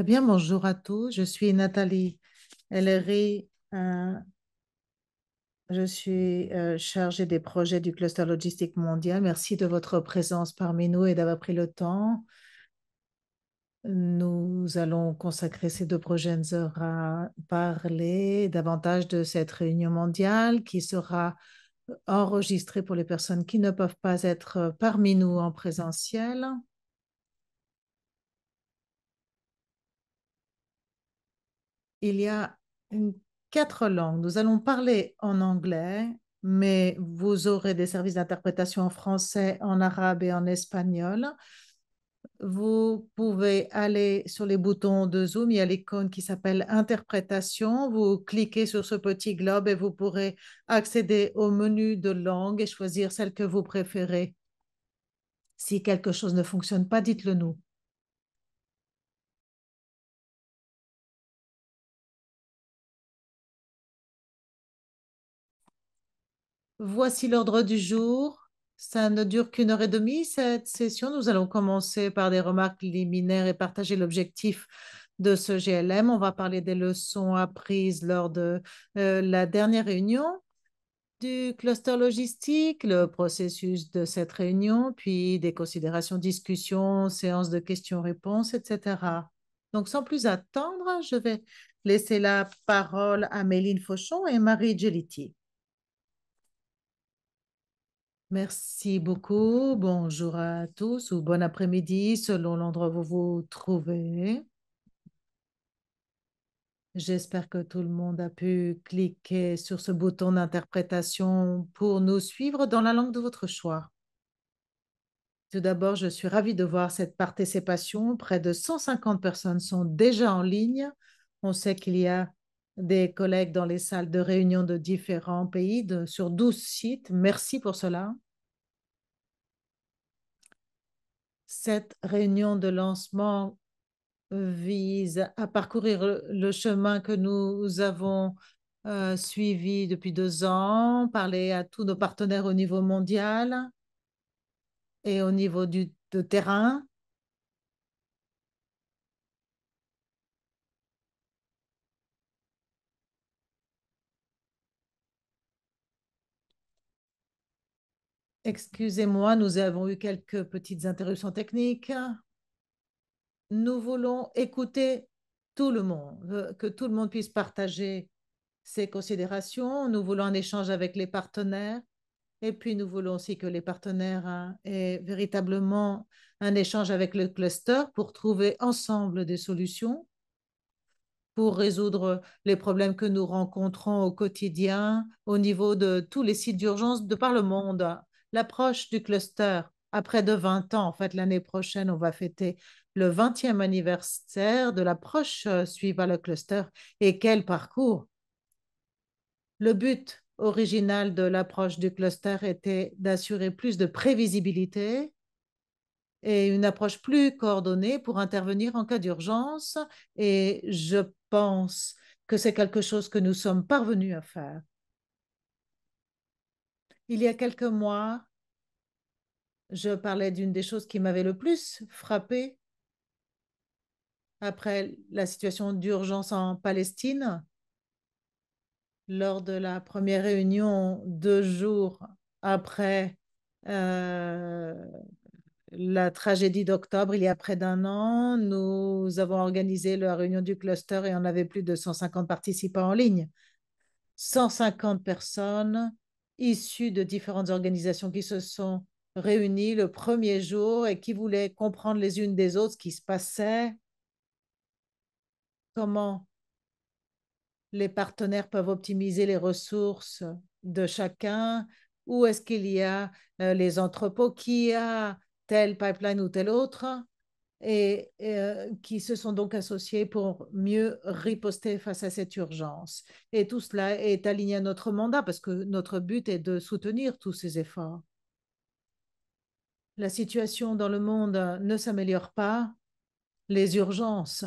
Très bien, bonjour à tous. Je suis Nathalie Ellery. Euh, je suis euh, chargée des projets du cluster logistique mondial. Merci de votre présence parmi nous et d'avoir pris le temps. Nous allons consacrer ces deux prochaines heures à parler davantage de cette réunion mondiale qui sera enregistrée pour les personnes qui ne peuvent pas être parmi nous en présentiel. il y a quatre langues. Nous allons parler en anglais, mais vous aurez des services d'interprétation en français, en arabe et en espagnol. Vous pouvez aller sur les boutons de Zoom. Il y a l'icône qui s'appelle Interprétation. Vous cliquez sur ce petit globe et vous pourrez accéder au menu de langue et choisir celle que vous préférez. Si quelque chose ne fonctionne pas, dites-le nous. Voici l'ordre du jour. Ça ne dure qu'une heure et demie, cette session. Nous allons commencer par des remarques liminaires et partager l'objectif de ce GLM. On va parler des leçons apprises lors de euh, la dernière réunion du cluster logistique, le processus de cette réunion, puis des considérations, discussions, séances de questions-réponses, etc. Donc, sans plus attendre, je vais laisser la parole à Méline Fauchon et Marie Geliti. Merci beaucoup. Bonjour à tous ou bon après-midi selon l'endroit où vous vous trouvez. J'espère que tout le monde a pu cliquer sur ce bouton d'interprétation pour nous suivre dans la langue de votre choix. Tout d'abord, je suis ravie de voir cette participation. Près de 150 personnes sont déjà en ligne. On sait qu'il y a des collègues dans les salles de réunion de différents pays sur 12 sites. Merci pour cela. Cette réunion de lancement vise à parcourir le chemin que nous avons euh, suivi depuis deux ans, parler à tous nos partenaires au niveau mondial et au niveau du terrain Excusez-moi, nous avons eu quelques petites interruptions techniques. Nous voulons écouter tout le monde, euh, que tout le monde puisse partager ses considérations. Nous voulons un échange avec les partenaires et puis nous voulons aussi que les partenaires hein, aient véritablement un échange avec le cluster pour trouver ensemble des solutions pour résoudre les problèmes que nous rencontrons au quotidien au niveau de tous les sites d'urgence de par le monde l'approche du cluster après de 20 ans. En fait, l'année prochaine, on va fêter le 20e anniversaire de l'approche euh, suivant le cluster. Et quel parcours Le but original de l'approche du cluster était d'assurer plus de prévisibilité et une approche plus coordonnée pour intervenir en cas d'urgence. Et je pense que c'est quelque chose que nous sommes parvenus à faire. Il y a quelques mois, je parlais d'une des choses qui m'avait le plus frappé après la situation d'urgence en Palestine, lors de la première réunion deux jours après euh, la tragédie d'octobre, il y a près d'un an, nous avons organisé la réunion du cluster et on avait plus de 150 participants en ligne. 150 personnes issus de différentes organisations qui se sont réunies le premier jour et qui voulaient comprendre les unes des autres ce qui se passait, comment les partenaires peuvent optimiser les ressources de chacun, où est-ce qu'il y a euh, les entrepôts, qui a tel pipeline ou tel autre et, euh, qui se sont donc associés pour mieux riposter face à cette urgence. Et tout cela est aligné à notre mandat parce que notre but est de soutenir tous ces efforts. La situation dans le monde ne s'améliore pas, les urgences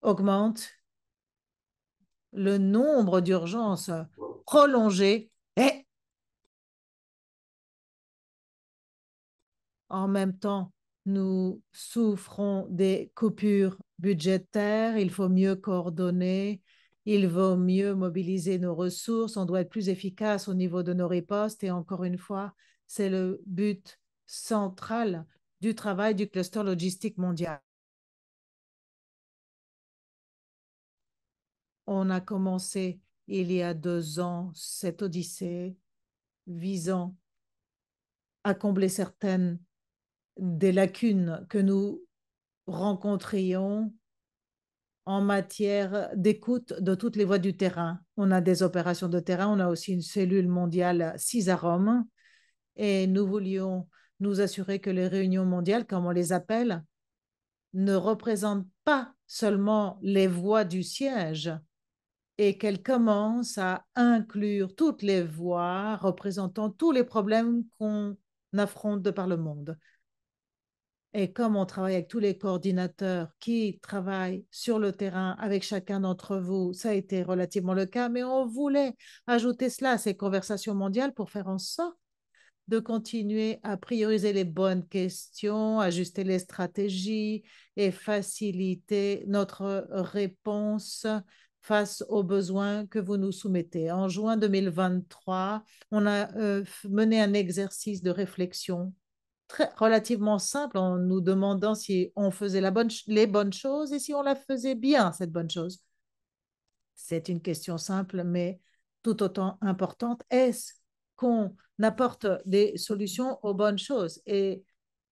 augmentent, le nombre d'urgences prolongées est en même temps nous souffrons des coupures budgétaires, il faut mieux coordonner, il vaut mieux mobiliser nos ressources, on doit être plus efficace au niveau de nos ripostes et encore une fois, c'est le but central du travail du cluster logistique mondial. On a commencé il y a deux ans cette odyssée visant à combler certaines des lacunes que nous rencontrions en matière d'écoute de toutes les voies du terrain. On a des opérations de terrain, on a aussi une cellule mondiale à Rome et nous voulions nous assurer que les réunions mondiales, comme on les appelle, ne représentent pas seulement les voix du siège et qu'elles commencent à inclure toutes les voix représentant tous les problèmes qu'on affronte de par le monde. Et comme on travaille avec tous les coordinateurs qui travaillent sur le terrain avec chacun d'entre vous, ça a été relativement le cas, mais on voulait ajouter cela à ces conversations mondiales pour faire en sorte de continuer à prioriser les bonnes questions, ajuster les stratégies et faciliter notre réponse face aux besoins que vous nous soumettez. En juin 2023, on a euh, mené un exercice de réflexion relativement simple en nous demandant si on faisait les bonnes choses et si on la faisait bien, cette bonne chose. C'est une question simple, mais tout autant importante. Est-ce qu'on apporte des solutions aux bonnes choses Et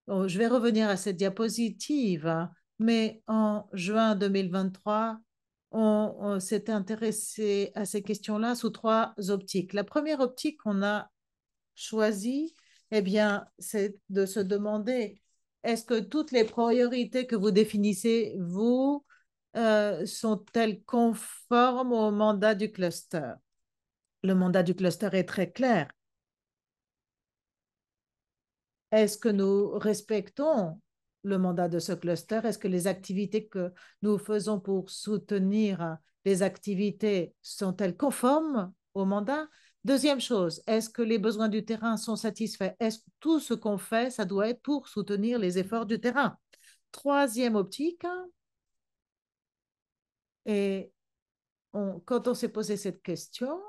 euh, je vais revenir à cette diapositive, hein, mais en juin 2023, on, on s'était intéressé à ces questions-là sous trois optiques. La première optique qu'on a choisie, eh bien, c'est de se demander, est-ce que toutes les priorités que vous définissez, vous, euh, sont-elles conformes au mandat du cluster Le mandat du cluster est très clair. Est-ce que nous respectons le mandat de ce cluster Est-ce que les activités que nous faisons pour soutenir les activités sont-elles conformes au mandat Deuxième chose, est-ce que les besoins du terrain sont satisfaits Est-ce que tout ce qu'on fait, ça doit être pour soutenir les efforts du terrain Troisième optique, et quand on s'est posé cette question,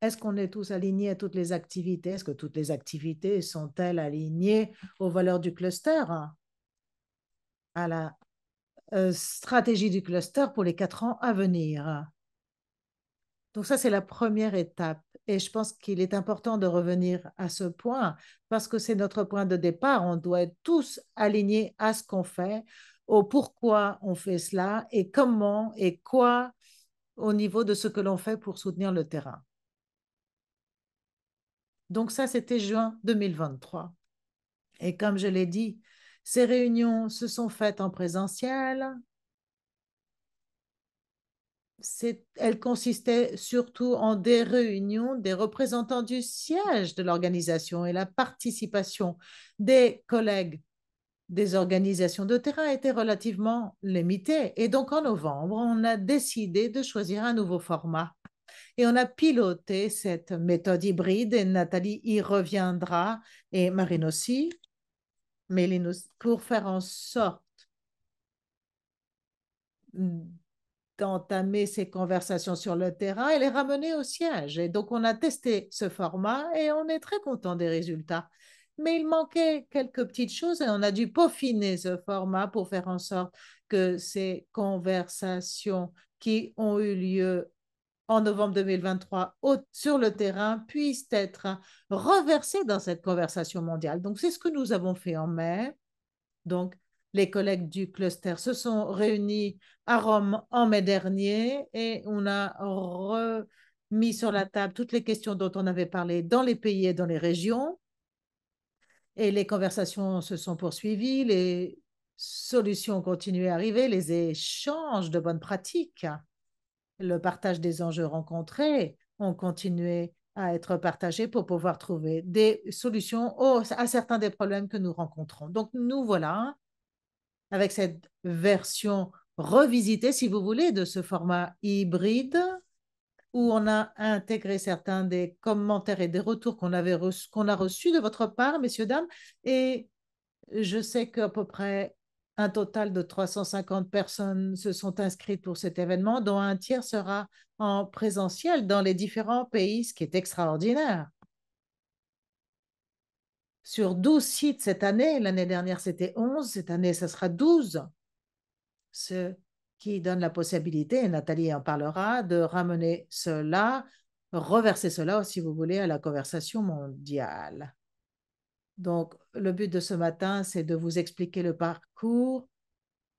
est-ce qu'on est tous alignés à toutes les activités Est-ce que toutes les activités sont-elles alignées aux valeurs du cluster hein? À la euh, stratégie du cluster pour les quatre ans à venir donc ça, c'est la première étape. Et je pense qu'il est important de revenir à ce point parce que c'est notre point de départ. On doit être tous alignés à ce qu'on fait, au pourquoi on fait cela et comment et quoi au niveau de ce que l'on fait pour soutenir le terrain. Donc ça, c'était juin 2023. Et comme je l'ai dit, ces réunions se sont faites en présentiel, elle consistait surtout en des réunions des représentants du siège de l'organisation et la participation des collègues des organisations de terrain était relativement limitée. Et donc en novembre, on a décidé de choisir un nouveau format. Et on a piloté cette méthode hybride et Nathalie y reviendra et Marine aussi, mais pour faire en sorte d'entamer ces conversations sur le terrain et les ramener au siège. Et donc, on a testé ce format et on est très content des résultats. Mais il manquait quelques petites choses et on a dû peaufiner ce format pour faire en sorte que ces conversations qui ont eu lieu en novembre 2023 sur le terrain puissent être reversées dans cette conversation mondiale. Donc, c'est ce que nous avons fait en mai. Donc, les collègues du cluster se sont réunis à Rome en mai dernier et on a remis sur la table toutes les questions dont on avait parlé dans les pays et dans les régions. Et les conversations se sont poursuivies, les solutions continué à arriver, les échanges de bonnes pratiques, le partage des enjeux rencontrés ont continué à être partagés pour pouvoir trouver des solutions à certains des problèmes que nous rencontrons. Donc nous voilà avec cette version revisitée, si vous voulez, de ce format hybride où on a intégré certains des commentaires et des retours qu'on a reçus de votre part, messieurs, dames. Et je sais qu'à peu près un total de 350 personnes se sont inscrites pour cet événement, dont un tiers sera en présentiel dans les différents pays, ce qui est extraordinaire sur 12 sites cette année. L'année dernière, c'était 11. Cette année, ça sera 12. Ce qui donne la possibilité, et Nathalie en parlera, de ramener cela, reverser cela, si vous voulez, à la conversation mondiale. Donc, le but de ce matin, c'est de vous expliquer le parcours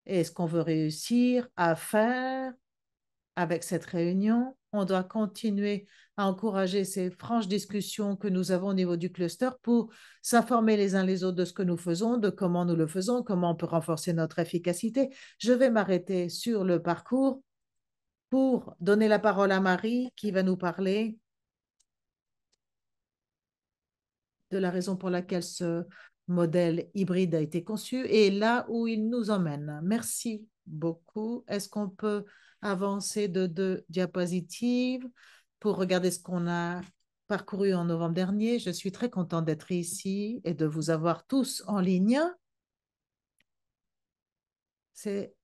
et ce qu'on veut réussir à faire avec cette réunion on doit continuer à encourager ces franches discussions que nous avons au niveau du cluster pour s'informer les uns les autres de ce que nous faisons, de comment nous le faisons, comment on peut renforcer notre efficacité. Je vais m'arrêter sur le parcours pour donner la parole à Marie qui va nous parler de la raison pour laquelle ce modèle hybride a été conçu et là où il nous emmène. Merci beaucoup. Est-ce qu'on peut avancé de deux diapositives pour regarder ce qu'on a parcouru en novembre dernier. Je suis très contente d'être ici et de vous avoir tous en ligne. C'est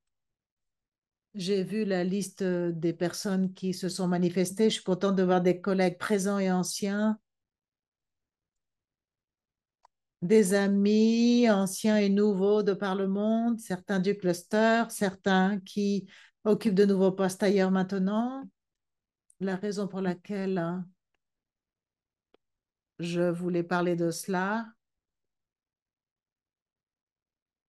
j'ai vu la liste des personnes qui se sont manifestées. Je suis contente de voir des collègues présents et anciens, des amis anciens et nouveaux de par le monde, certains du cluster, certains qui occupe de nouveaux postes ailleurs maintenant. La raison pour laquelle hein, je voulais parler de cela,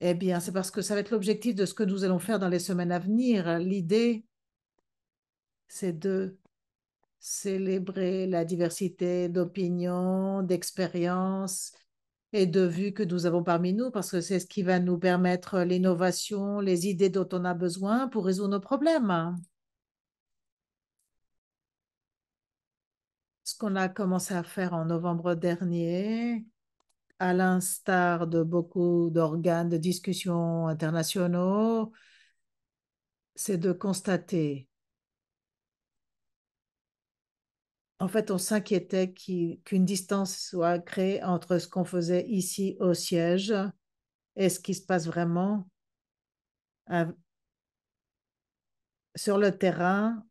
eh bien, c'est parce que ça va être l'objectif de ce que nous allons faire dans les semaines à venir. L'idée, c'est de célébrer la diversité d'opinions, d'expériences et de vue que nous avons parmi nous, parce que c'est ce qui va nous permettre euh, l'innovation, les idées dont on a besoin pour résoudre nos problèmes. Ce qu'on a commencé à faire en novembre dernier, à l'instar de beaucoup d'organes de discussion internationaux, c'est de constater en fait, on s'inquiétait qu'une distance soit créée entre ce qu'on faisait ici au siège et ce qui se passe vraiment sur le terrain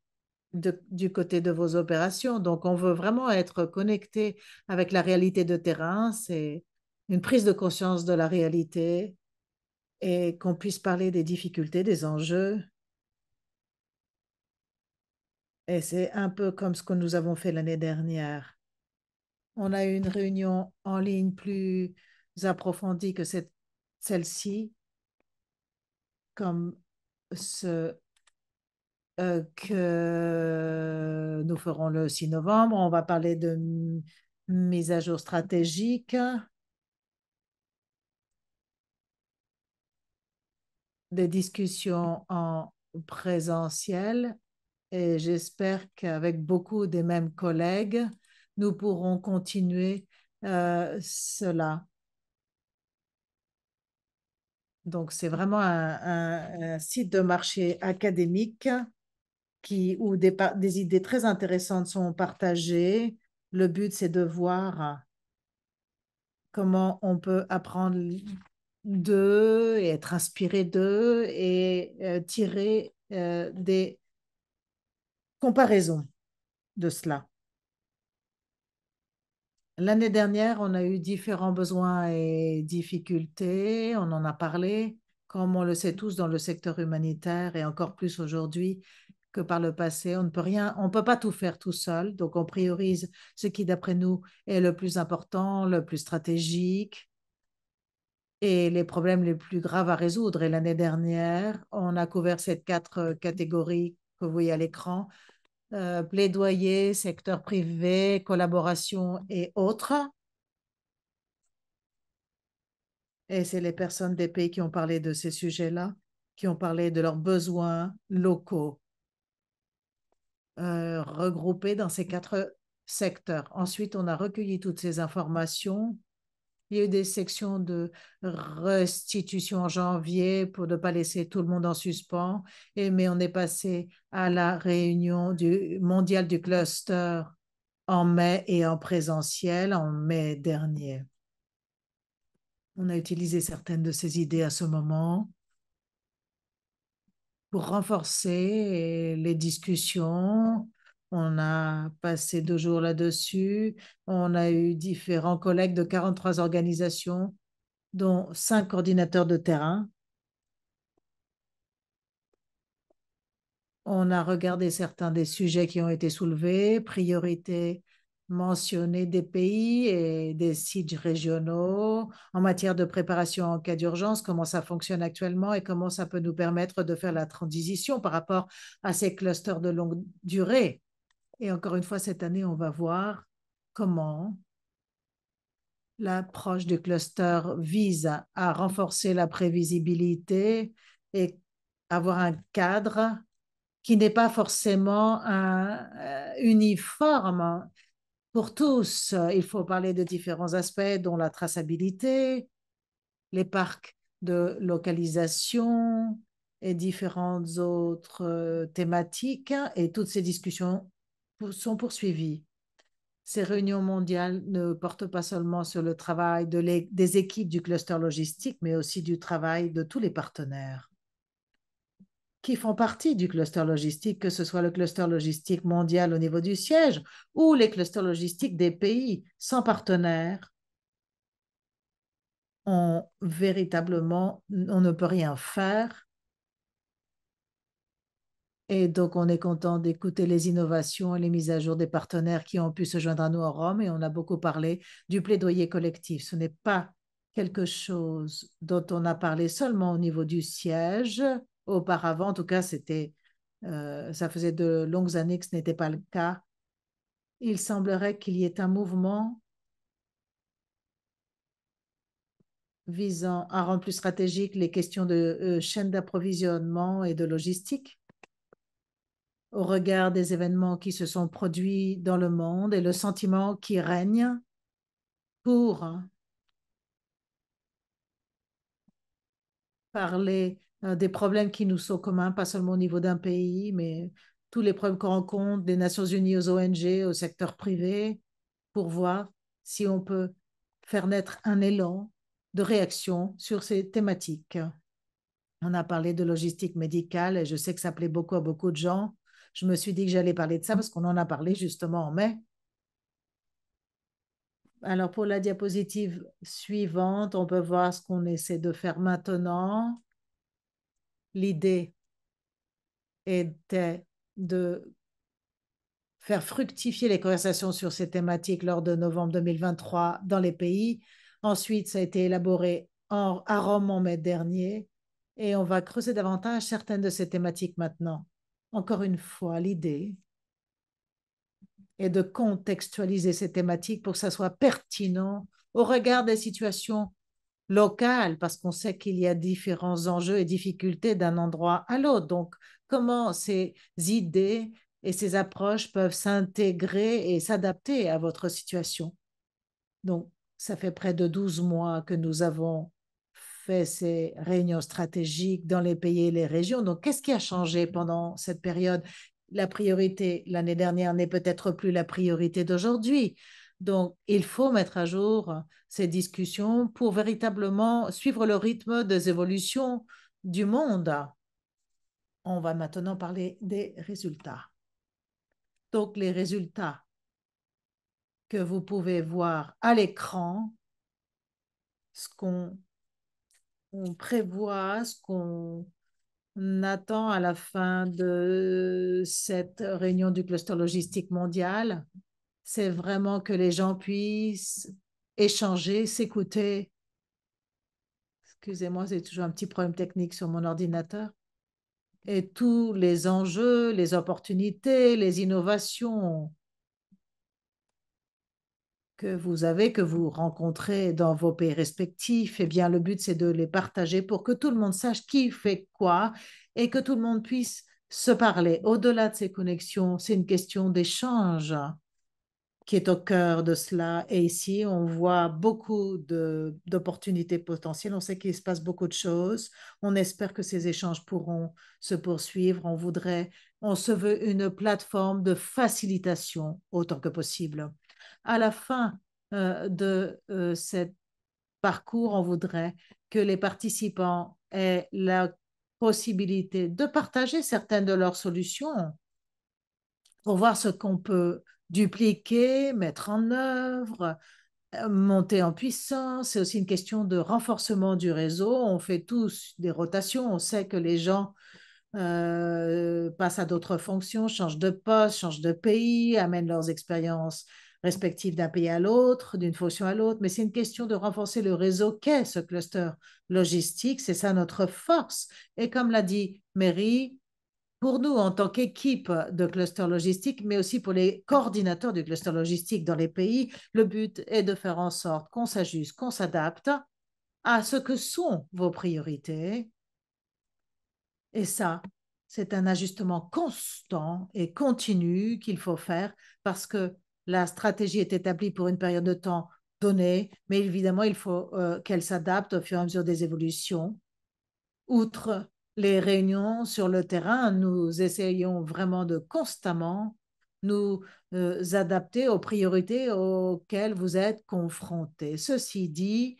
du côté de vos opérations. Donc, on veut vraiment être connecté avec la réalité de terrain. C'est une prise de conscience de la réalité et qu'on puisse parler des difficultés, des enjeux et c'est un peu comme ce que nous avons fait l'année dernière. On a eu une réunion en ligne plus approfondie que celle-ci, comme ce euh, que nous ferons le 6 novembre. On va parler de mise à jour stratégique. des discussions en présentiel et j'espère qu'avec beaucoup des mêmes collègues, nous pourrons continuer euh, cela. Donc, c'est vraiment un, site de marché académique qui, où des, des idées très intéressantes sont partagées. Le but, c'est de voir comment on peut apprendre d'eux et être inspiré d'eux et euh, tirer euh, des comparaison de cela. L'année dernière, on a eu différents besoins et difficultés, on en a parlé, comme on le sait tous dans le secteur humanitaire et encore plus aujourd'hui que par le passé. On ne peut rien, on peut pas tout faire tout seul, donc on priorise ce qui, d'après nous, est le plus important, le plus stratégique et les problèmes les plus graves à résoudre. Et l'année dernière, on a couvert ces quatre euh, catégories que vous voyez à l'écran euh, plaidoyer, secteur privé, collaboration et autres. Et c'est les personnes des pays qui ont parlé de ces sujets-là, qui ont parlé de leurs besoins locaux, euh, regroupés dans ces quatre secteurs. Ensuite, on a recueilli toutes ces informations il y a eu des sections de restitution en janvier pour ne pas laisser tout le monde en suspens. Et, mais on est passé à la réunion du, mondiale du cluster en mai et en présentiel en mai dernier. On a utilisé certaines de ces idées à ce moment pour renforcer les discussions on a passé deux jours là-dessus. On a eu différents collègues de 43 organisations, dont cinq coordinateurs de terrain. On a regardé certains des sujets qui ont été soulevés, priorités mentionnées des pays et des sites régionaux en matière de préparation en cas d'urgence, comment ça fonctionne actuellement et comment ça peut nous permettre de faire la transition par rapport à ces clusters de longue durée et encore une fois, cette année, on va voir comment l'approche du cluster vise à, renforcer la prévisibilité et avoir un cadre qui n'est pas forcément un, euh, uniforme pour tous. Il faut parler de différents aspects, dont la traçabilité, les parcs de localisation et différentes autres euh, thématiques. Et toutes ces discussions sont poursuivis. Ces réunions mondiales ne portent pas seulement sur le travail des équipes du cluster logistique, mais aussi du travail de tous les partenaires qui font partie du cluster logistique, que ce soit le cluster logistique mondial au niveau du siège ou les clusters logistiques des pays sans partenaires, on véritablement, on ne peut rien faire et donc, on est content d'écouter les innovations et les mises à jour des partenaires qui ont pu se joindre à nous en Rome. Et on a beaucoup parlé du plaidoyer collectif. Ce n'est pas quelque chose dont on a parlé seulement au niveau du siège. Auparavant, en tout cas, c'était, euh, ça faisait de longues années que ce n'était pas le cas. Il semblerait qu'il y ait un mouvement visant à rendre plus stratégique les questions de euh, chaîne d'approvisionnement et de logistique au regard des événements qui se sont produits dans le monde et le sentiment qui règne pour parler euh, des problèmes qui nous sont communs, pas seulement au niveau d'un pays, mais tous les problèmes qu'on rencontre des Nations Unies aux ONG, au secteur privé, pour voir si on peut faire naître un élan de réaction sur ces thématiques. On a parlé de logistique médicale et je sais que ça plaît beaucoup à beaucoup de gens je me suis dit que j'allais parler de ça parce qu'on en a parlé justement en mai. Alors pour la diapositive suivante, on peut voir ce qu'on essaie de faire maintenant. L'idée était de faire fructifier les conversations sur ces thématiques lors de novembre 2023 dans les pays. Ensuite, ça a été élaboré à Rome en mai dernier et on va creuser davantage certaines de ces thématiques maintenant. Encore une fois, l'idée est de contextualiser ces thématiques pour que ça soit pertinent au regard des situations locales, parce qu'on sait qu'il y a différents enjeux et difficultés d'un endroit à l'autre. Donc, comment ces idées et ces approches peuvent s'intégrer et s'adapter à votre situation. Donc, ça fait près de 12 mois que nous avons ces réunions stratégiques dans les pays et les régions. Donc, qu'est-ce qui a changé pendant cette période La priorité l'année dernière n'est peut-être plus la priorité d'aujourd'hui. Donc, il faut mettre à jour ces discussions pour véritablement suivre le rythme des évolutions du monde. On va maintenant parler des résultats. Donc, les résultats que vous pouvez voir à l'écran, ce qu'on on prévoit, ce qu'on attend à la fin de cette réunion du cluster logistique mondial, c'est vraiment que les gens puissent échanger, s'écouter. Excusez-moi, c'est toujours un petit problème technique sur mon ordinateur. Et tous les enjeux, les opportunités, les innovations que vous avez, que vous rencontrez dans vos pays respectifs, et eh bien, le but, c'est de les partager pour que tout le monde sache qui fait quoi et que tout le monde puisse se parler. Au-delà de ces connexions, c'est une question d'échange qui est au cœur de cela. Et ici, on voit beaucoup d'opportunités potentielles. On sait qu'il se passe beaucoup de choses. On espère que ces échanges pourront se poursuivre. On voudrait, on se veut une plateforme de facilitation autant que possible à la fin euh, de euh, ce parcours, on voudrait que les participants aient la possibilité de partager certaines de leurs solutions pour voir ce qu'on peut dupliquer, mettre en œuvre, euh, monter en puissance. C'est aussi une question de renforcement du réseau. On fait tous des rotations. On sait que les gens passent à d'autres fonctions, changent de poste, changent de pays, amènent leurs expériences respective d'un pays à l'autre, d'une fonction à l'autre, mais c'est une question de renforcer le réseau qu'est ce cluster logistique. C'est ça notre force. Et comme l'a dit Mary, pour nous en tant qu'équipe de cluster logistique, mais aussi pour les coordinateurs du cluster logistique dans les pays, le but est de faire en sorte qu'on s'ajuste, qu'on s'adapte à ce que sont vos priorités. Et ça, c'est un ajustement constant et continu qu'il faut faire parce que la stratégie est établie pour une période de temps donnée, mais évidemment, il faut euh, qu'elle s'adapte au fur et à mesure des évolutions. Outre les réunions sur le terrain, nous essayons vraiment de constamment nous euh, adapter aux priorités auxquelles vous êtes confrontés. Ceci dit,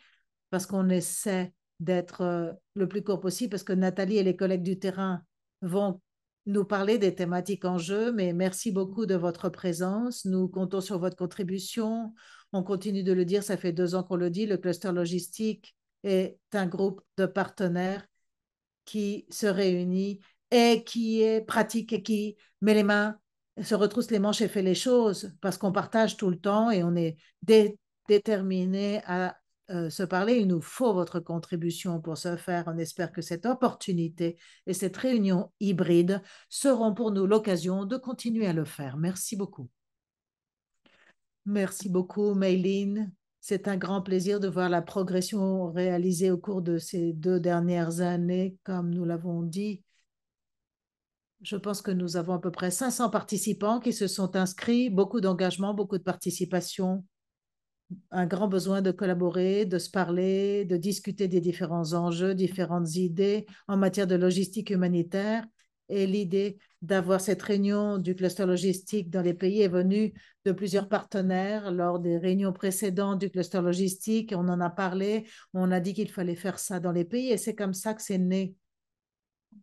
parce qu'on essaie d'être euh, le plus court possible, parce que Nathalie et les collègues du terrain vont nous parler des thématiques en jeu, mais merci beaucoup de votre présence. Nous comptons sur votre contribution. On continue de le dire, ça fait deux ans qu'on le dit, le cluster logistique est un groupe de partenaires qui se réunit et qui est pratique et qui met les mains, se retrousse les manches et fait les choses parce qu'on partage tout le temps et on est déterminé à euh, se parler. Il nous faut votre contribution pour ce faire. On espère que cette opportunité et cette réunion hybride seront pour nous l'occasion de continuer à le faire. Merci beaucoup. Merci beaucoup, Mayline. C'est un grand plaisir de voir la progression réalisée au cours de ces deux dernières années, comme nous l'avons dit. Je pense que nous avons à peu près 500 participants qui se sont inscrits, beaucoup d'engagement, beaucoup de participation un grand besoin de collaborer, de se parler, de discuter des différents enjeux, différentes idées en matière de logistique humanitaire. Et l'idée d'avoir cette réunion du cluster logistique dans les pays est venue de plusieurs partenaires lors des réunions précédentes du cluster logistique. On en a parlé, on a dit qu'il fallait faire ça dans les pays et c'est comme ça que c'est né.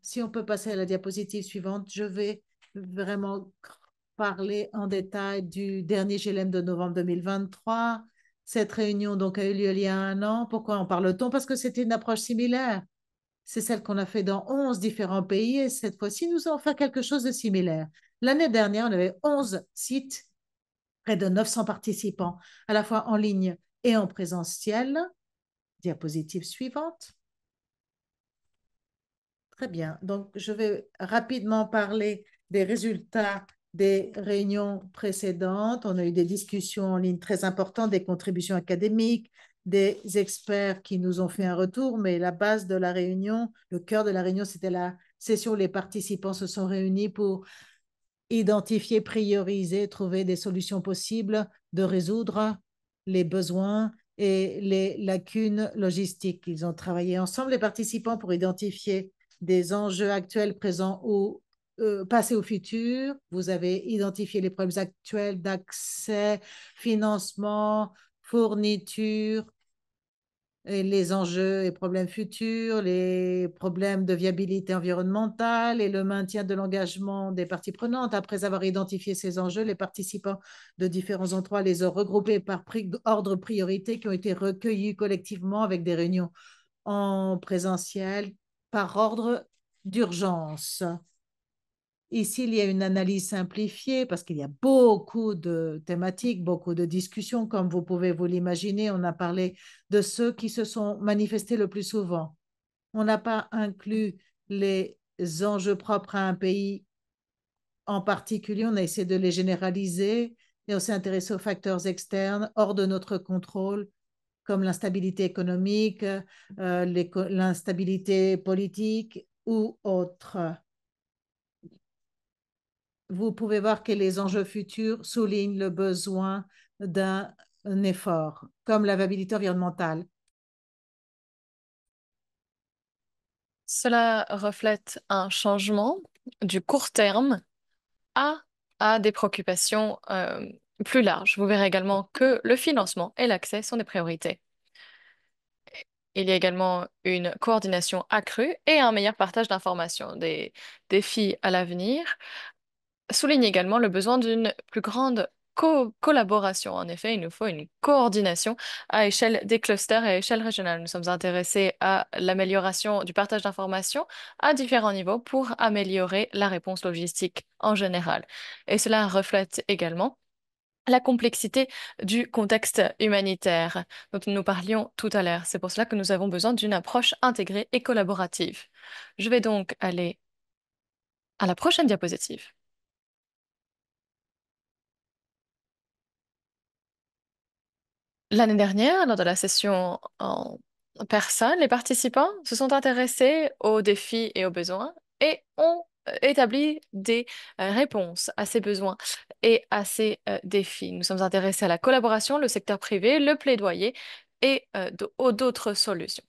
Si on peut passer à la diapositive suivante, je vais vraiment parler en détail du dernier GLM de novembre 2023 cette réunion donc a eu lieu il y a un an. Pourquoi en parle-t-on Parce que c'était une approche similaire. C'est celle qu'on a fait dans 11 différents pays et cette fois-ci, nous allons faire quelque chose de similaire. L'année dernière, on avait 11 sites, près de 900 participants, à la fois en ligne et en présentiel. Diapositive suivante. Très bien. Donc, je vais rapidement parler des résultats des réunions précédentes. On a eu des discussions en ligne très importantes, des contributions académiques, des experts qui nous ont fait un retour, mais la base de la réunion, le cœur de la réunion, c'était la session où les participants se sont réunis pour identifier, prioriser, trouver des solutions possibles de résoudre les besoins et les lacunes logistiques. Ils ont travaillé ensemble, les participants, pour identifier des enjeux actuels, présents ou euh, passé au futur, vous avez identifié les problèmes actuels d'accès, financement, fourniture, et les enjeux et problèmes futurs, les problèmes de viabilité environnementale et le maintien de l'engagement des parties prenantes. Après avoir identifié ces enjeux, les participants de différents endroits les ont regroupés par ordre priorité qui ont été recueillis collectivement avec des réunions en présentiel par ordre d'urgence. Ici, il y a une analyse simplifiée parce qu'il y a beaucoup de thématiques, beaucoup de discussions. Comme vous pouvez vous l'imaginer, on a parlé de ceux qui se sont manifestés le plus souvent. On n'a pas inclus les enjeux propres à un pays en particulier. On a essayé de les généraliser et on s'est intéressé aux facteurs externes hors de notre contrôle comme l'instabilité économique, euh, l'instabilité politique ou autres vous pouvez voir que les enjeux futurs soulignent le besoin d'un effort, comme la viabilité environnementale. Cela reflète un changement du court terme à, des préoccupations euh, plus larges. Vous verrez également que le financement et l'accès sont des priorités. Il y a également une coordination accrue et un meilleur partage d'informations. Des défis à l'avenir souligne également le besoin d'une plus grande co collaboration. En effet, il nous faut une coordination à échelle des clusters et à échelle régionale. Nous sommes intéressés à l'amélioration du partage d'informations à différents niveaux pour améliorer la réponse logistique en général. Et cela reflète également la complexité du contexte humanitaire dont nous parlions tout à l'heure. C'est pour cela que nous avons besoin d'une approche intégrée et collaborative. Je vais donc aller à la prochaine diapositive. L'année dernière, lors de la session en personne, les participants se sont intéressés aux défis et aux besoins et ont euh, établi des euh, réponses à ces besoins et à ces euh, défis. Nous sommes intéressés à la collaboration, le secteur privé, le plaidoyer et d'autres solutions.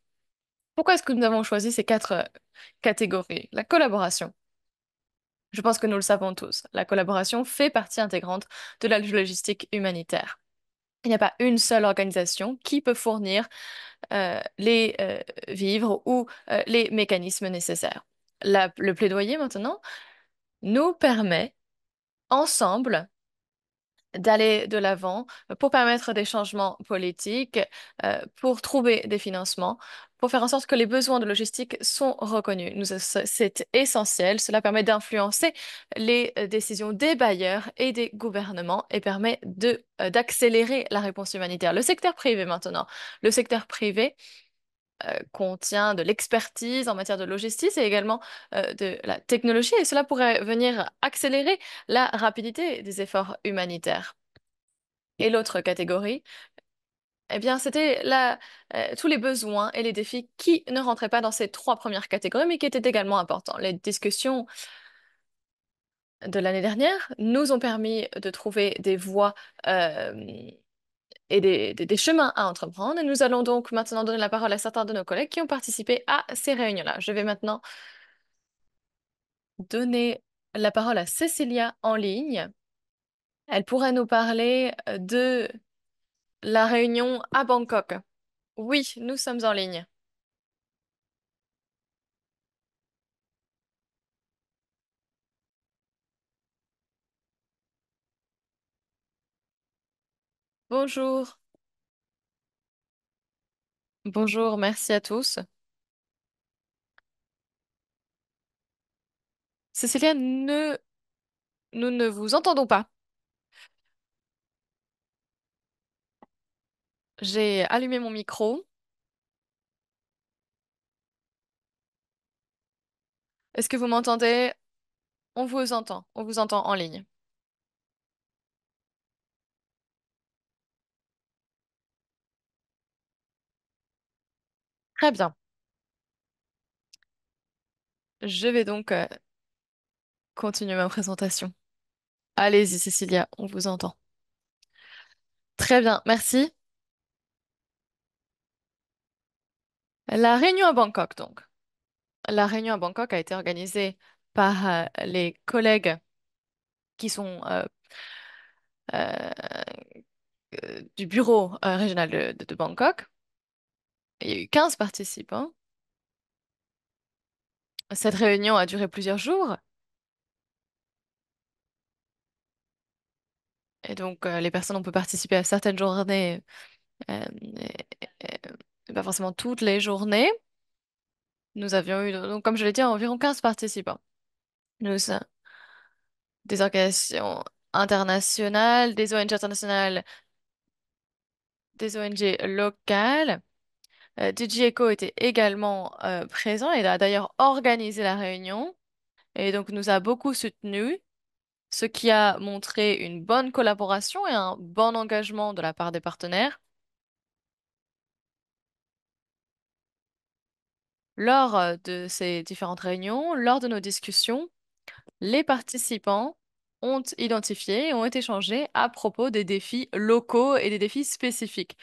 Pourquoi est-ce que nous avons choisi ces quatre catégories La collaboration. Je pense que nous le savons tous. La collaboration fait partie intégrante de la logistique humanitaire. Il n'y a pas une seule organisation qui peut fournir euh, les euh, vivres ou euh, les mécanismes nécessaires. le plaidoyer maintenant nous permet ensemble d'aller de l'avant, euh, pour permettre des changements politiques, euh, pour trouver des financements, pour faire en sorte que les besoins de logistique sont reconnus. Euh, c'est essentiel. Cela permet d'influencer les décisions des bailleurs et des gouvernements et permet d'accélérer la réponse humanitaire. Le secteur privé maintenant. Le secteur privé euh, contient de l'expertise en matière de logistique et également euh, de la technologie, et cela pourrait venir accélérer la rapidité des efforts humanitaires. Et l'autre catégorie, eh bien, c'était euh, tous les besoins et les défis qui ne rentraient pas dans ces trois premières catégories, mais qui étaient également importants. Les discussions de l'année dernière nous ont permis de trouver des voies et des, chemins à entreprendre. Et nous allons donc maintenant donner la parole à certains de nos collègues qui ont participé à ces réunions-là. Je vais maintenant donner la parole à Cécilia en ligne. Elle pourra nous parler euh, de la réunion à Bangkok. Oui, nous sommes en ligne. Bonjour, bonjour, merci à tous. Cécilia, ne, nous ne vous entendons pas. J'ai allumé mon micro. Est-ce que vous m'entendez? On vous entend, on vous entend en ligne. Très bien. Je vais donc euh, continuer ma présentation. Allez-y, Cécilia, on vous entend. Très bien, merci. La réunion à Bangkok, donc. La réunion à Bangkok a été organisée par euh, les collègues qui sont euh, du bureau régional de Bangkok il y a eu 15 participants. Cette réunion a duré plusieurs jours. Et donc, euh, les personnes ont pu participer à certaines journées, euh, euh, pas forcément toutes les journées. Nous avions eu, donc, comme je l'ai dit, environ 15 participants. Nous, des organisations internationales, des ONG internationales, des ONG locales. Euh, Echo était également euh, présent. et a d'ailleurs organisé la réunion et donc nous a beaucoup soutenus, ce qui a montré une bonne collaboration et un bon engagement de la part des partenaires. Lors euh, de ces différentes réunions, lors de nos discussions, les participants ont identifié et ont échangé à propos des défis locaux et des défis spécifiques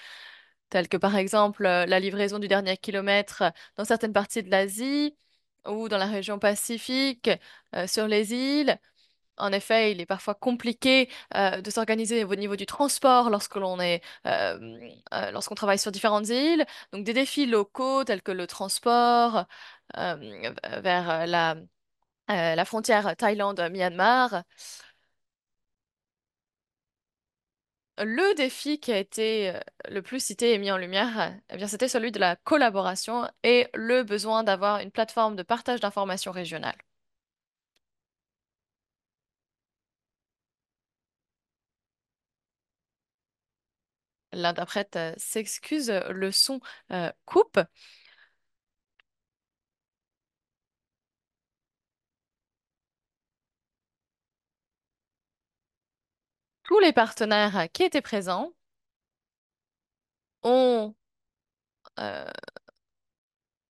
telles que par exemple euh, la livraison du dernier kilomètre euh, dans certaines parties de l'Asie ou dans la région pacifique, euh, sur les îles. En effet, il est parfois compliqué de s'organiser au niveau du transport lorsque l'on est, lorsqu'on travaille sur différentes îles. Donc des défis locaux tels que le transport vers la, la frontière Thaïlande-Myanmar le défi qui a été euh, le plus cité et mis en lumière, euh, eh bien, c'était celui de la collaboration et le besoin d'avoir une plateforme de partage d'informations régionales. L'interprète euh, s'excuse, le son coupe. tous les partenaires qui étaient présents ont, euh,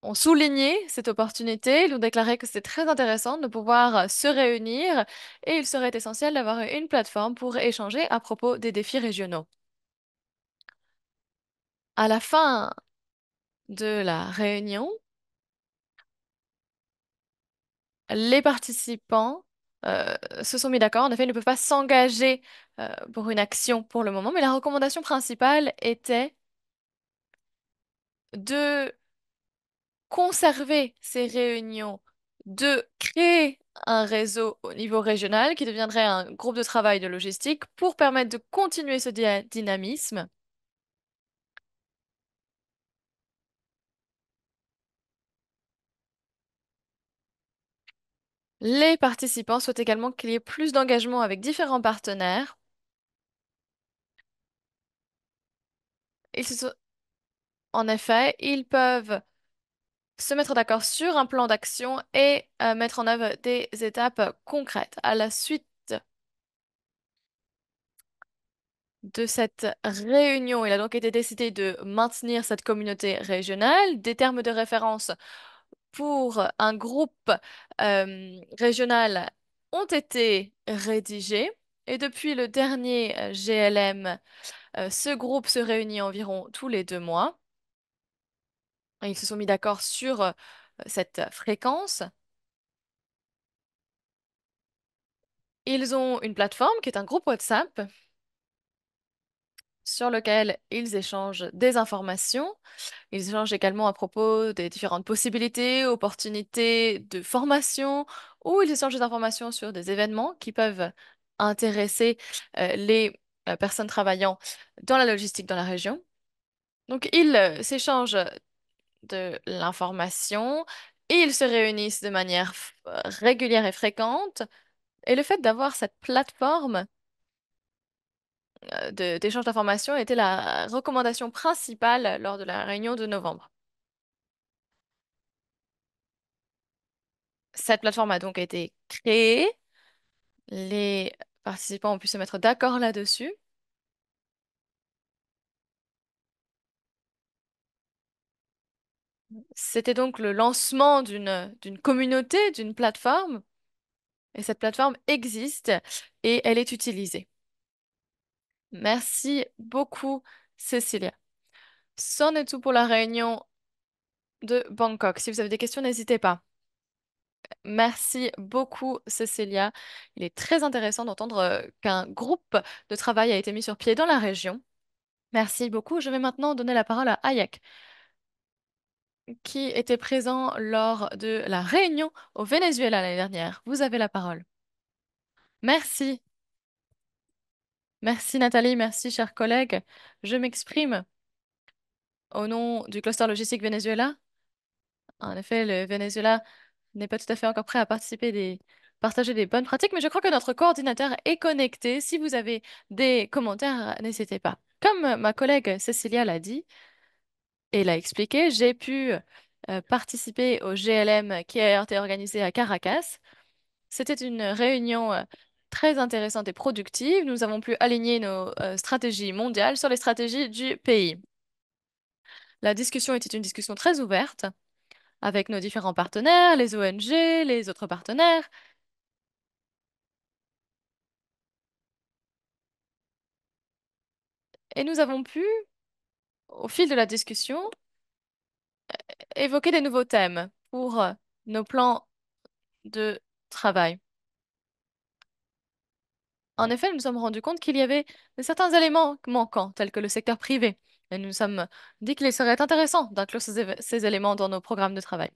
ont souligné cette opportunité, ils ont déclaré que c'est très intéressant de pouvoir euh, se réunir et il serait essentiel d'avoir une plateforme pour échanger à propos des défis régionaux. À la fin de la réunion, les participants euh, se sont mis d'accord. En effet, ils ne peuvent pas s'engager euh, pour une action pour le moment, mais la recommandation principale était de conserver ces réunions, de créer un réseau au niveau régional qui deviendrait un groupe de travail de logistique pour permettre de continuer ce dynamisme Les participants souhaitent également qu'il y ait plus d'engagement avec différents partenaires. En effet, ils peuvent se mettre d'accord sur un plan d'action et euh, mettre en œuvre des étapes concrètes. À la suite de cette réunion, il a donc été décidé de maintenir cette communauté régionale, des termes de référence pour un groupe euh, régional ont été rédigés. Et depuis le dernier euh, GLM, euh, ce groupe se réunit environ tous les deux mois. ils se sont mis d'accord sur cette fréquence. Ils ont une plateforme qui est un groupe WhatsApp sur lequel ils échangent des informations. Ils échangent également à propos des différentes possibilités, opportunités de formation, ou ils échangent des informations sur des événements qui peuvent intéresser euh, les euh, personnes travaillant dans la logistique dans la région. Donc, ils euh, s'échangent de l'information, ils se réunissent de manière régulière et fréquente. Et le fait d'avoir cette plateforme euh, d'échange d'informations était la recommandation principale lors de la réunion de novembre. Cette plateforme a donc été créée. Les participants ont pu se mettre d'accord là-dessus. C'était donc le lancement d'une communauté, d'une plateforme. Et cette plateforme existe et elle est utilisée. Merci beaucoup, Cecilia. C'en est tout pour la réunion de Bangkok. Si vous avez des questions, n'hésitez pas. Merci beaucoup, Cecilia. Il est très intéressant d'entendre euh, qu'un groupe de travail a été mis sur pied dans la région. Merci beaucoup. Je vais maintenant donner la parole à Hayek, qui était présent lors de la réunion au Venezuela l'année dernière. Vous avez la parole. Merci, Merci Nathalie, merci chers collègues. Je m'exprime au nom du cluster logistique Venezuela. En effet, le Venezuela n'est pas tout à fait encore prêt à participer partager des bonnes pratiques, mais je crois que notre coordinateur est connecté. Si vous avez des commentaires, n'hésitez pas. Comme ma collègue Cécilia l'a dit et l'a expliqué, j'ai pu euh, participer au GLM qui a été organisé à Caracas. C'était une réunion euh, très intéressante et productive. Nous avons pu aligner nos euh, stratégies mondiales sur les stratégies du pays. La discussion était une discussion très ouverte avec nos différents partenaires, les ONG, les autres partenaires. Et nous avons pu, au fil de la discussion, évoquer des nouveaux thèmes pour nos plans de travail. En effet, nous nous sommes rendus compte qu'il y avait certains éléments manquants, tels que le secteur privé, et nous nous sommes dit qu'il serait intéressant d'inclure ces, éléments dans nos programmes de travail.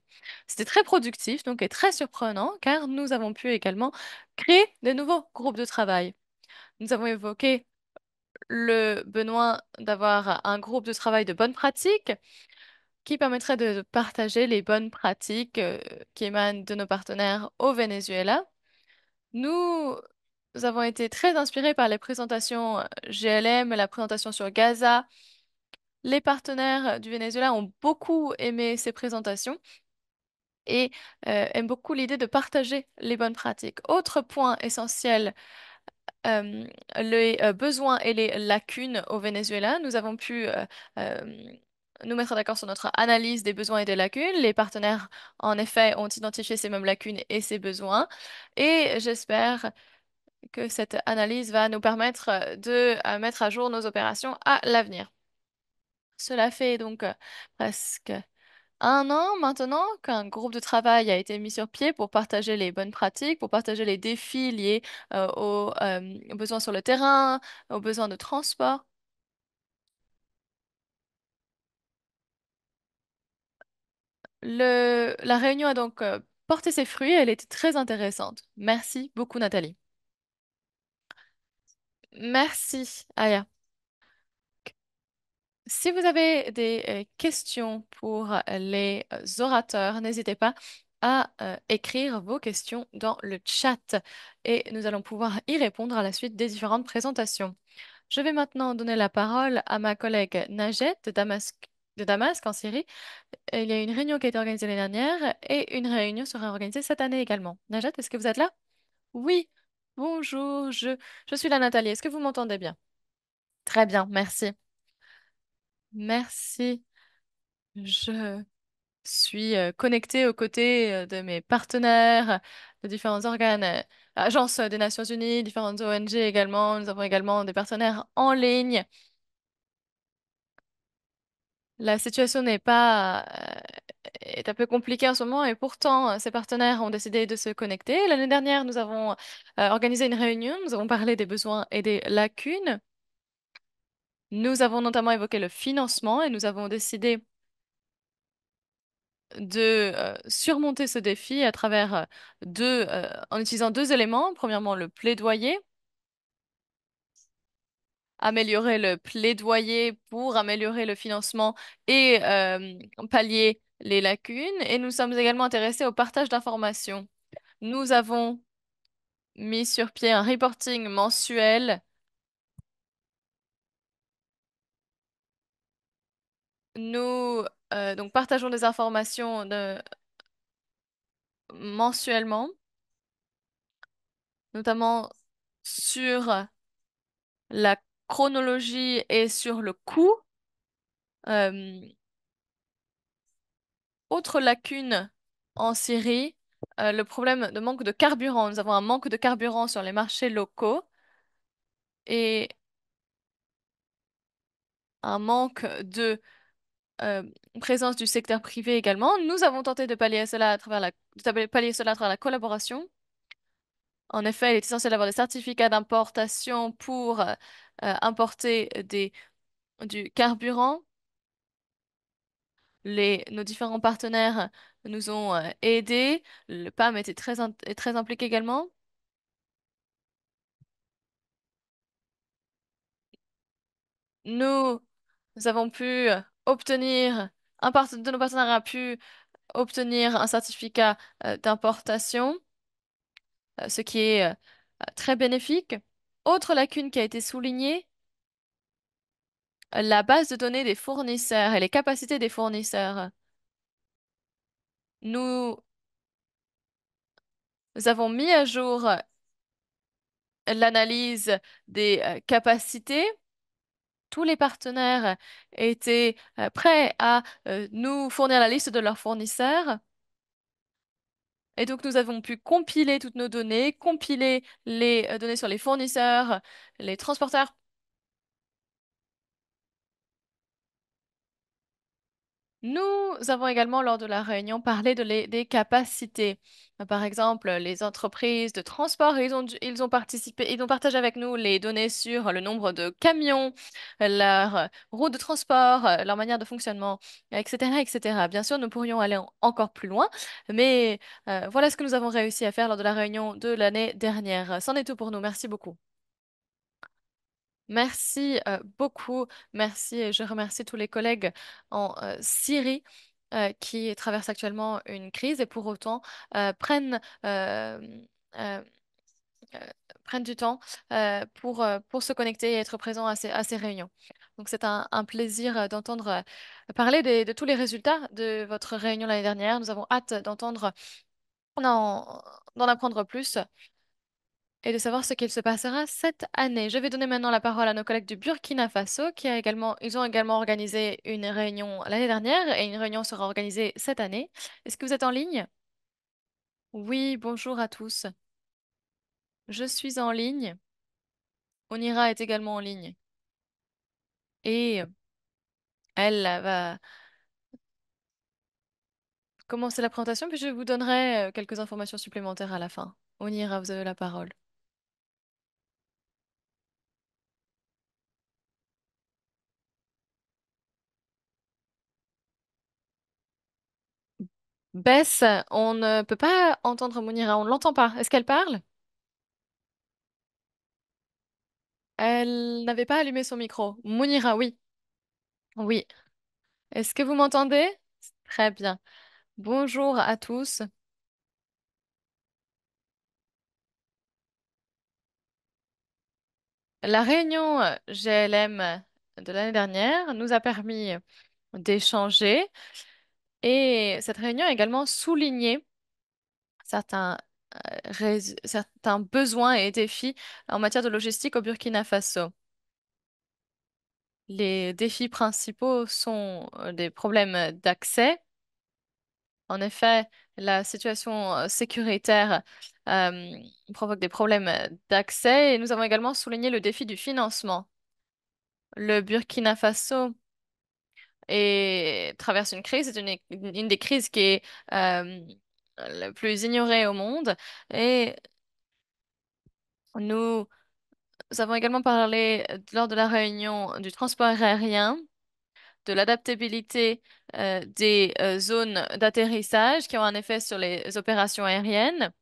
C'était très productif donc, et très surprenant, car nous avons pu également créer de nouveaux groupes de travail. Nous avons évoqué le besoin d'avoir un groupe de travail de bonnes pratiques qui permettrait de partager les bonnes pratiques euh, qui émanent de nos partenaires au Venezuela. Nous nous avons été très inspirés par les présentations euh, GLM, la présentation sur Gaza. Les partenaires euh, du Venezuela ont beaucoup aimé ces présentations et euh, aiment beaucoup l'idée de partager les bonnes pratiques. Autre point essentiel, les besoins et les lacunes au Venezuela. Nous avons pu nous mettre d'accord sur notre analyse des besoins et des lacunes. Les partenaires, en effet, ont identifié ces mêmes lacunes et ces besoins. Et j'espère que cette analyse va nous permettre euh, de euh, mettre à jour nos opérations à l'avenir. Cela fait donc euh, presque un an maintenant qu'un groupe de travail a été mis sur pied pour partager les bonnes pratiques, pour partager les défis liés aux, besoins sur le terrain, aux besoins de transport. Le, la réunion a donc porté ses fruits et elle était très intéressante. Merci beaucoup Nathalie. Merci, Aya. Si vous avez des euh, questions pour euh, les euh, orateurs, n'hésitez pas à écrire vos questions dans le chat et nous allons pouvoir y répondre à la suite des différentes présentations. Je vais maintenant donner la parole à ma collègue Najet de Damas de Damasque en Syrie. Il y a une réunion qui a été organisée l'année dernière et une réunion sera organisée cette année également. Najet, est-ce que vous êtes là? Oui, Bonjour, je, suis la Nathalie. Est-ce que vous m'entendez bien? Très bien, merci. Merci. Je suis euh, connectée aux côtés euh, de mes partenaires, de différents organes, euh, agences des Nations Unies, différentes ONG également. Nous avons également des partenaires en ligne. La situation n'est pas est un peu compliqué en ce moment et pourtant euh, ces partenaires ont décidé de se connecter. L'année dernière, nous avons euh, organisé une réunion, nous avons parlé des besoins et des lacunes. Nous avons notamment évoqué le financement et nous avons décidé de euh, surmonter ce défi à travers deux, en utilisant deux éléments. Premièrement, le plaidoyer améliorer le plaidoyer pour améliorer le financement et euh, pallier les lacunes. Et nous sommes également intéressés au partage d'informations. Nous avons mis sur pied un reporting mensuel. Nous euh, donc partageons des informations mensuellement, notamment sur la chronologie et sur le coût. Euh, autre lacune en Syrie, euh, le problème de manque de carburant. Nous avons un manque de carburant sur les marchés locaux et un manque de euh, présence du secteur privé également. Nous avons tenté de pallier cela à travers la, de pallier cela à travers la collaboration en effet, il est essentiel d'avoir des certificats d'importation pour euh, euh, importer du carburant. nos différents partenaires nous ont euh, aidés. Le PAM était très, impliqué également. Nous, avons pu obtenir, un de nos partenaires a pu obtenir un certificat d'importation. Euh, ce qui est euh, très bénéfique. Autre lacune qui a été soulignée, la base de données des fournisseurs et les capacités des fournisseurs. Nous, nous avons mis à jour l'analyse des euh, capacités. Tous les partenaires étaient prêts à nous fournir la liste de leurs fournisseurs. Et donc, nous avons pu compiler toutes nos données, compiler les euh, données sur les fournisseurs, les transporteurs, Nous avons également, lors de la réunion, parlé de des capacités. Euh, par exemple, les entreprises de transport, ils ont, ils ont participé, ils ont partagé avec nous les données sur le nombre de camions, leurs leur euh, route de transport, euh, leur manière de fonctionnement, etc., etc. Bien sûr, nous pourrions aller encore plus loin, mais voilà ce que nous avons réussi à faire lors de la réunion de l'année dernière. C'en est tout pour nous. Merci beaucoup. Merci euh, beaucoup. Merci. et Je remercie tous les collègues en euh, Syrie euh, qui traversent actuellement une crise et pour autant prennent du temps pour, se connecter et être présents à ces, à réunions. Donc c'est un, plaisir d'entendre parler de, de, tous les résultats de votre réunion l'année dernière. Nous avons hâte d'entendre, d'en apprendre plus et de savoir ce qu'il se passera cette année. Je vais donner maintenant la parole à nos collègues du Burkina Faso, qui a également, ils ont également organisé une réunion l'année dernière et une réunion sera organisée cette année. Est-ce que vous êtes en ligne? Oui, bonjour à tous. Je suis en ligne. Onira est également en ligne. Et elle va commencer la présentation, puis je vous donnerai euh, quelques informations supplémentaires à la fin. Onira, vous avez la parole. Bess, on ne peut pas entendre Mounira, on ne l'entend pas. Est-ce qu'elle parle? Elle n'avait pas allumé son micro. Mounira, oui. Oui. Est-ce que vous m'entendez? Très bien. Bonjour à tous. La réunion GLM de l'année dernière nous a permis d'échanger et cette réunion a également souligné euh, certains, besoins et défis en matière de logistique au Burkina Faso. Les défis principaux sont euh, des problèmes d'accès. En effet, la situation euh, sécuritaire provoque des problèmes d'accès et nous avons également souligné le défi du financement. Le Burkina Faso et traverse une crise. C'est une, une, des crises qui est euh, la plus ignorée au monde. Et nous avons également parlé lors de la réunion du transport aérien de l'adaptabilité euh, des euh, zones d'atterrissage qui ont un effet sur les opérations aériennes.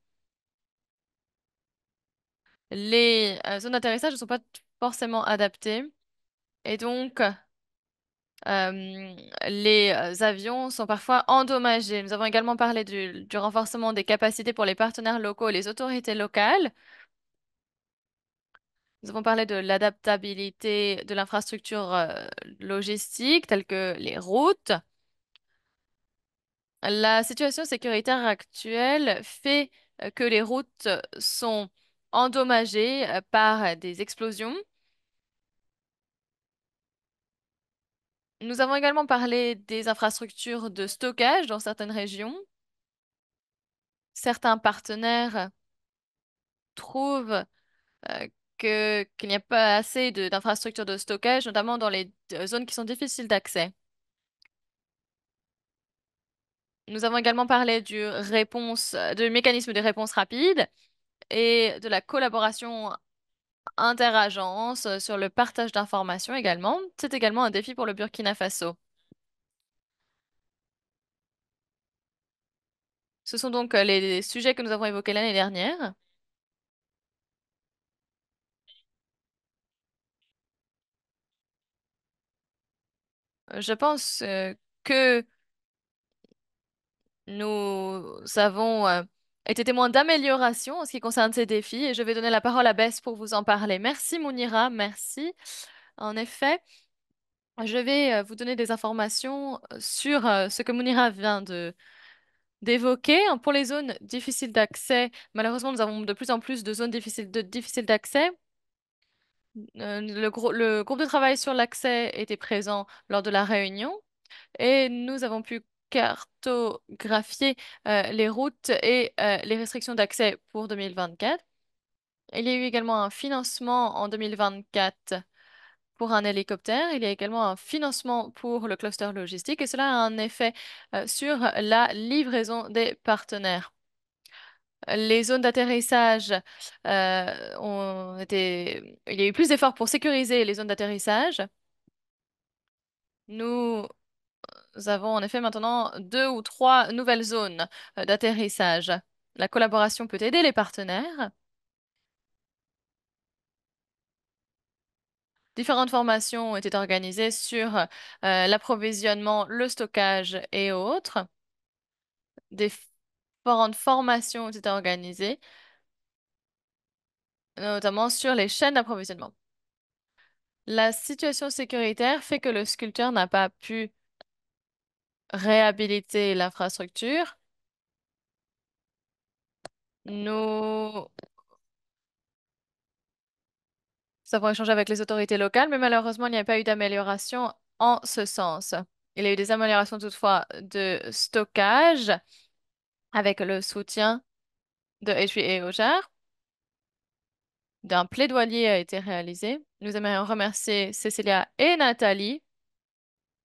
Les zones d'atterrissage ne sont pas forcément adaptées et donc les avions sont parfois endommagés. Nous avons également parlé du, renforcement des capacités pour les partenaires locaux et les autorités locales. Nous avons parlé de l'adaptabilité de l'infrastructure logistique, telle que les routes. La situation sécuritaire actuelle fait que les routes sont endommagées par des explosions Nous avons également parlé des infrastructures de stockage dans certaines régions. Certains partenaires trouvent euh, que, qu'il n'y a pas assez d'infrastructures de stockage, notamment dans les euh, zones qui sont difficiles d'accès. Nous avons également parlé du, réponse, euh, du mécanisme de réponse rapide et de la collaboration interagence, euh, sur le partage d'informations également. C'est également un défi pour le Burkina Faso. Ce sont donc euh, les, sujets que nous avons évoqués l'année dernière. Euh, je pense que nous avons été témoin d'amélioration en ce qui concerne ces défis et je vais donner la parole à Bess pour vous en parler. Merci Mounira, merci. En effet, je vais euh, vous donner des informations euh, sur euh, ce que Mounira vient de d'évoquer. Pour les zones difficiles d'accès, malheureusement, nous avons de plus en plus de zones difficiles, de difficiles d'accès. Le, le groupe de travail sur l'accès était présent lors de la réunion et nous avons pu cartographier euh, les routes et euh, les restrictions d'accès pour 2024. Il y a eu également un financement en 2024 pour un hélicoptère. Il y a également un financement pour le cluster logistique et cela a un effet euh, sur la livraison des partenaires. Les zones d'atterrissage ont été... Il y a eu plus d'efforts pour sécuriser les zones d'atterrissage. Nous nous avons en effet maintenant deux ou trois nouvelles zones euh, d'atterrissage. La collaboration peut aider les partenaires. Différentes formations ont été organisées sur euh, l'approvisionnement, le stockage et autres. Des différentes formations ont été organisées, notamment sur les chaînes d'approvisionnement. La situation sécuritaire fait que le sculpteur n'a pas pu réhabiliter l'infrastructure, nous... avons échangé avec les autorités locales, mais malheureusement, il n'y a pas eu d'amélioration en ce sens. Il y a eu des améliorations toutefois de stockage avec le soutien de HVA et Ojar. D'un plaidoyer a été réalisé. Nous aimerions remercier Cécilia et Nathalie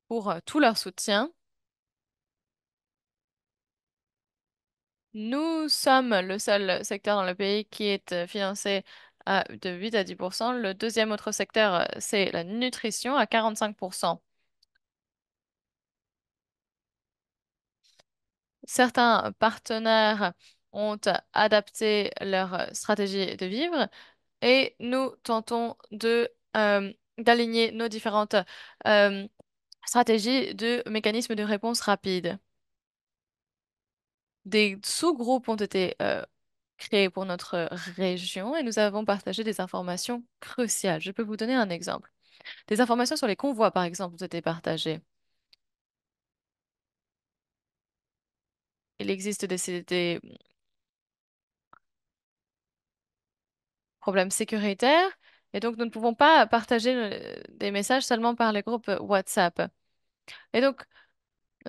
pour euh, tout leur soutien. Nous sommes le seul secteur dans le pays qui est euh, financé à de 8 à 10 Le deuxième autre secteur, euh, c'est la nutrition à 45 Certains partenaires ont adapté leur stratégie de vivre et nous tentons euh, d'aligner nos différentes stratégies de mécanismes de réponse rapide des sous-groupes ont été euh, créés pour notre région et nous avons partagé des informations cruciales. Je peux vous donner un exemple. Des informations sur les convois, par exemple, ont été partagées. Il existe des, problèmes sécuritaires et donc nous ne pouvons pas partager euh, des messages seulement par les groupes WhatsApp. Et donc,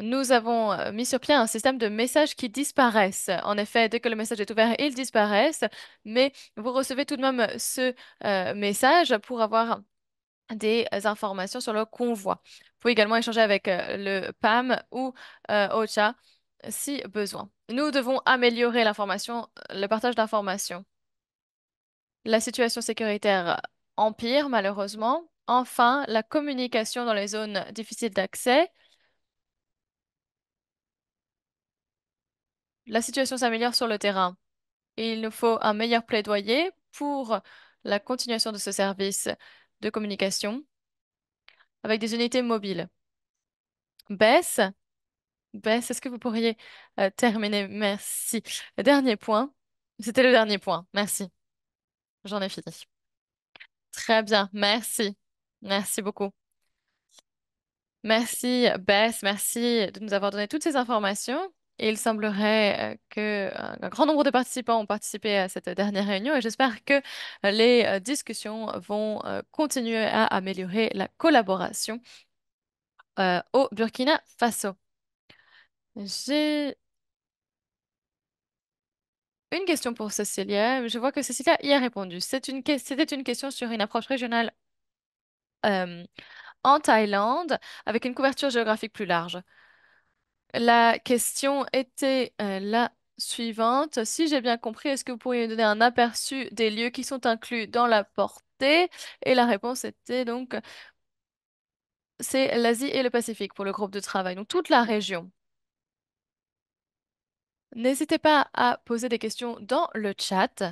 nous avons euh, mis sur pied un système de messages qui disparaissent. En effet, dès que le message est ouvert, ils disparaissent, mais vous recevez tout de même ce euh, message pour avoir des informations sur le convoi. Vous pouvez également échanger avec euh, le PAM ou OCHA si besoin. Nous devons améliorer l'information, le partage d'informations. La situation sécuritaire empire malheureusement. Enfin, la communication dans les zones difficiles d'accès. la situation s'améliore sur le terrain. il nous faut un meilleur plaidoyer pour la continuation de ce service de communication avec des unités mobiles. Bess, Bess, est-ce que vous pourriez euh, terminer Merci. Dernier point. C'était le dernier point. Merci. J'en ai fini. Très bien. Merci. Merci beaucoup. Merci, Bess. Merci de nous avoir donné toutes ces informations il semblerait euh, qu'un euh, grand nombre de participants ont participé à cette dernière réunion et j'espère que euh, les discussions vont continuer à améliorer la collaboration au Burkina Faso. J'ai une question pour Cécilia. Je vois que Cécilia y a répondu. C'était une, question sur une approche régionale en Thaïlande avec une couverture géographique plus large. La question était euh, la suivante. Si j'ai bien compris, est-ce que vous pourriez me donner un aperçu des lieux qui sont inclus dans la portée? Et la réponse était donc, c'est l'Asie et le Pacifique pour le groupe de travail, donc toute la région. N'hésitez pas à poser des questions dans le chat.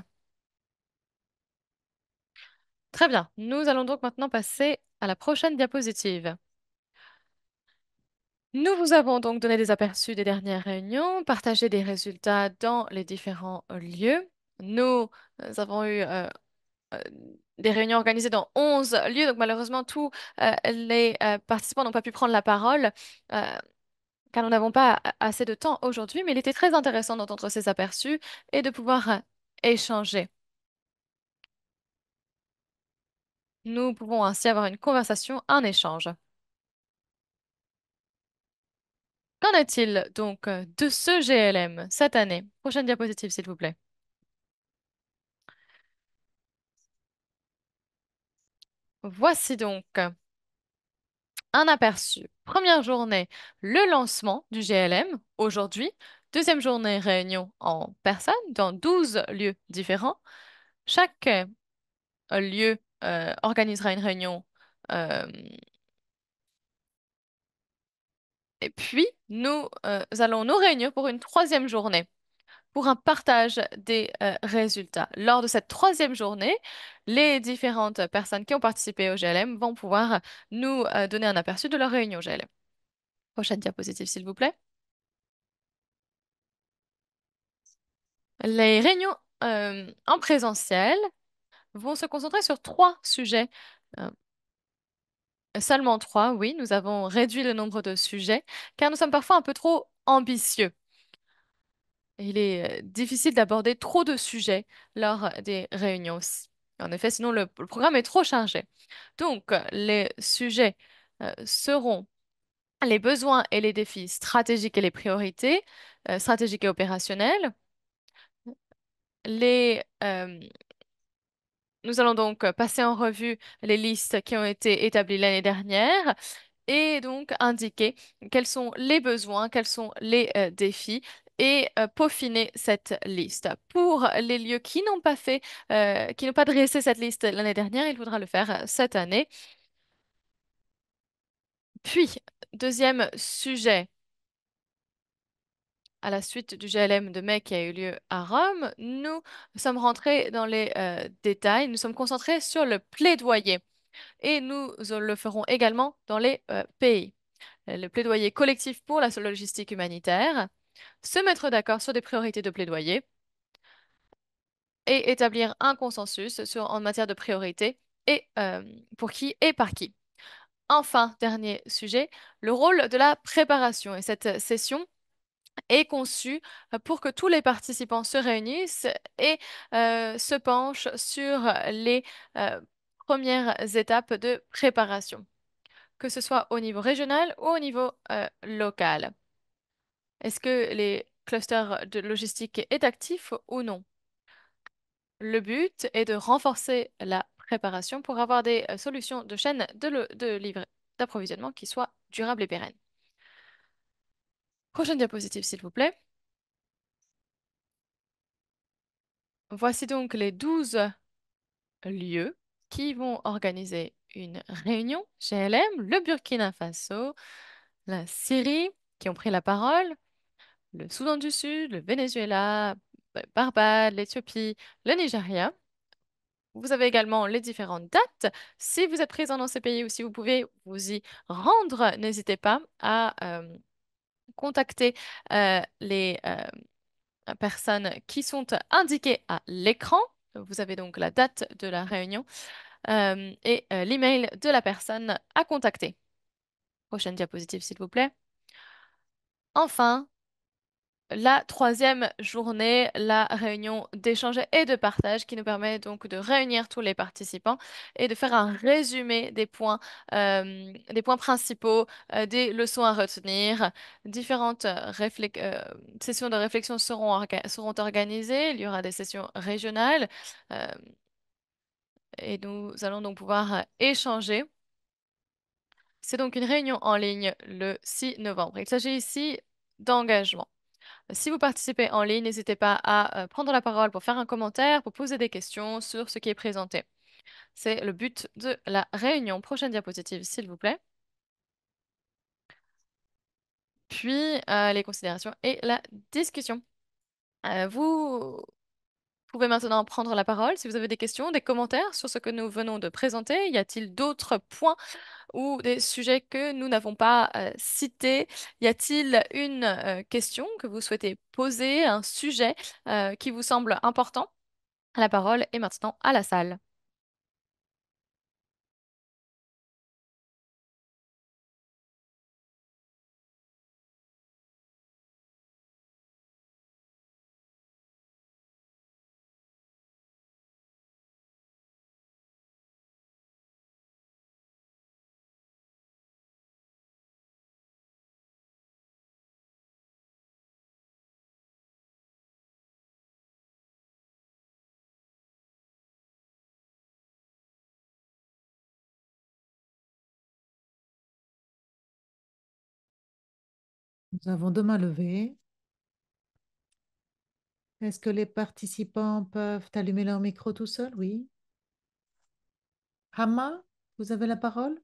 Très bien, nous allons donc maintenant passer à la prochaine diapositive. Nous vous avons donc donné des aperçus des dernières réunions, partagé des résultats dans les différents euh, lieux. Nous euh, avons eu euh, des réunions organisées dans 11 lieux, donc malheureusement, tous les participants n'ont pas pu prendre la parole car nous n'avons pas assez de temps aujourd'hui, mais il était très intéressant d'entendre ces aperçus et de pouvoir échanger. Nous pouvons ainsi avoir une conversation, un échange. Qu'en est-il donc euh, de ce GLM cette année? Prochaine diapositive, s'il vous plaît. Voici donc un aperçu. Première journée, le lancement du GLM aujourd'hui. Deuxième journée, réunion en personne dans 12 lieux différents. Chaque euh, lieu euh, organisera une réunion et puis, nous euh, allons nous réunir pour une troisième journée pour un partage des euh, résultats. Lors de cette troisième journée, les différentes personnes qui ont participé au GLM vont pouvoir nous euh, donner un aperçu de leur réunion GLM. Prochaine diapositive, s'il vous plaît. Les réunions en présentiel vont se concentrer sur trois sujets Seulement trois, oui, nous avons réduit le nombre de sujets, car nous sommes parfois un peu trop ambitieux. Il est euh, difficile d'aborder trop de sujets lors des réunions. En effet, sinon le, programme est trop chargé. Donc, euh, les sujets euh, seront les besoins et les défis stratégiques et les priorités, stratégiques et opérationnelles, les nous allons donc euh, passer en revue les listes qui ont été établies l'année dernière et donc indiquer quels sont les besoins, quels sont les euh, défis et euh, peaufiner cette liste. Pour les lieux qui n'ont pas fait, qui n'ont pas dressé cette liste l'année dernière, il faudra le faire cette année. Puis, deuxième sujet, à la suite du GLM de mai qui a eu lieu à Rome, nous sommes rentrés dans les euh, détails, nous sommes concentrés sur le plaidoyer et nous euh, le ferons également dans les euh, pays. Le plaidoyer collectif pour la logistique humanitaire, se mettre d'accord sur des priorités de plaidoyer et établir un consensus en matière de priorité et pour qui et par qui. Enfin, dernier sujet, le rôle de la préparation. Et cette session est conçu euh, pour que tous les participants se réunissent et euh, se penchent sur les euh, premières étapes de préparation, que ce soit au niveau régional ou au niveau local. Est-ce que les clusters de logistique est actifs ou non Le but est de renforcer la préparation pour avoir des solutions de chaîne d'approvisionnement de, d'approvisionnement qui soient durables et pérennes. Prochaine diapositive, s'il vous plaît. Voici donc les 12 lieux qui vont organiser une réunion GLM, le Burkina Faso, la Syrie, qui ont pris la parole, le Soudan du Sud, le Venezuela, Barbade, l'Éthiopie, le Nigeria. Vous avez également les différentes dates. Si vous êtes présent dans ces pays ou si vous pouvez vous y rendre, n'hésitez pas à euh, contacter euh, les euh, personnes qui sont indiquées à l'écran. Vous avez donc la date de la réunion euh, et l'email de la personne à contacter. Prochaine diapositive, s'il vous plaît. Enfin, la troisième journée, la réunion d'échange et de partage qui nous permet donc de réunir tous les participants et de faire un résumé des points, euh, des points principaux, euh, des leçons à retenir. Différentes euh, sessions de réflexion seront, organisées. Il y aura des sessions régionales et nous allons donc pouvoir échanger. C'est donc une réunion en ligne le 6 novembre. Il s'agit ici d'engagement. Si vous participez en ligne, n'hésitez pas à euh, prendre la parole pour faire un commentaire, pour poser des questions sur ce qui est présenté. C'est le but de la réunion. Prochaine diapositive, s'il vous plaît. Puis euh, les considérations et la discussion. Euh, vous vous pouvez maintenant prendre la parole si vous avez des questions, des commentaires sur ce que nous venons de présenter. Y a-t-il d'autres points ou des sujets que nous n'avons pas euh, cités Y a-t-il une euh, question que vous souhaitez poser, un sujet euh, qui vous semble important La parole est maintenant à la salle. Nous avons deux mains levées. Est-ce que les participants peuvent allumer leur micro tout seul Oui. Hama, vous avez la parole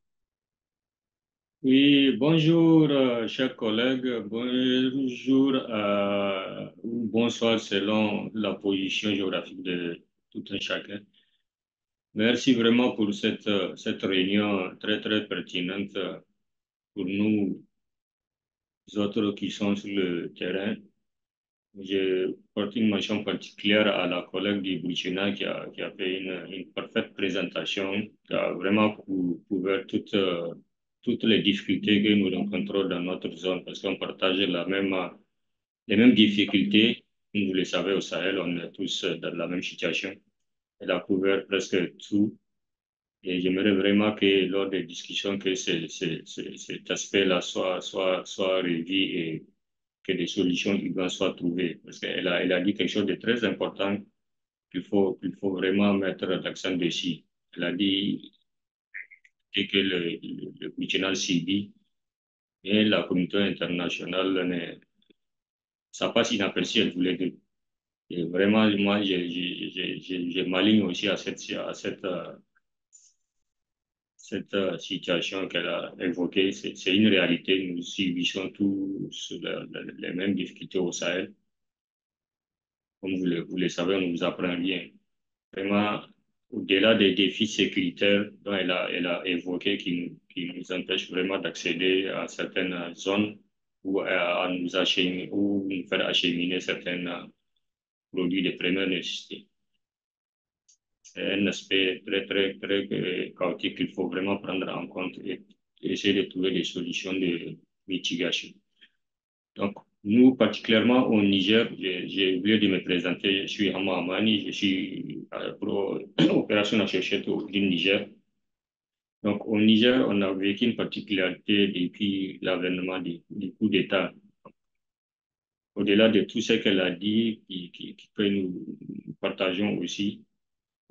Oui, bonjour, euh, chers collègues. Bonjour, euh, bonsoir selon la position géographique de tout un chacun. Merci vraiment pour cette, euh, cette réunion très, très pertinente pour nous, autres qui sont sur le terrain. Je porte une mention particulière à la collègue du Burkina qui a, qui a fait une, une, parfaite présentation, qui a vraiment couvert toutes, toutes les difficultés que nous rencontrons dans notre zone parce qu'on partage la même, les mêmes difficultés. Comme vous le savez, au Sahel, on est tous uh, dans la même situation. Elle a couvert presque tout et j'aimerais vraiment que lors des discussions, que cet aspect-là soit, soit, soit réduit et que des solutions soient trouvées. Parce qu'elle a, elle a dit quelque chose de très important qu'il faut, faut vraiment mettre l'accent dessus. Elle a dit que le, le, le et la communauté internationale, ça passe inaperçu, elle voulait deux. Et vraiment, moi, je, je, m'aligne aussi à cette, à cette cette euh, situation qu'elle a évoquée, c'est une réalité. Nous subissons tous les mêmes difficultés au Sahel. Comme vous le, vous le savez, on nous apprend bien. Vraiment, au-delà des défis sécuritaires dont elle a, elle a évoqué, qui, qui nous empêchent vraiment d'accéder à certaines zones ou à, nous acheminer, ou nous faire acheminer certains euh, produits de première nécessité c'est un aspect très, très, très, qu'il faut vraiment prendre en compte et essayer de trouver des solutions de mitigation. Donc, nous, particulièrement au Niger, j'ai oublié de me présenter, je suis Hama Amani, je suis pro opération cherchette au Niger. Donc, au Niger, on a vécu une particularité depuis l'avènement du, coup d'État au-delà de tout ce qu'elle a dit, qui, qui, que nous partageons aussi,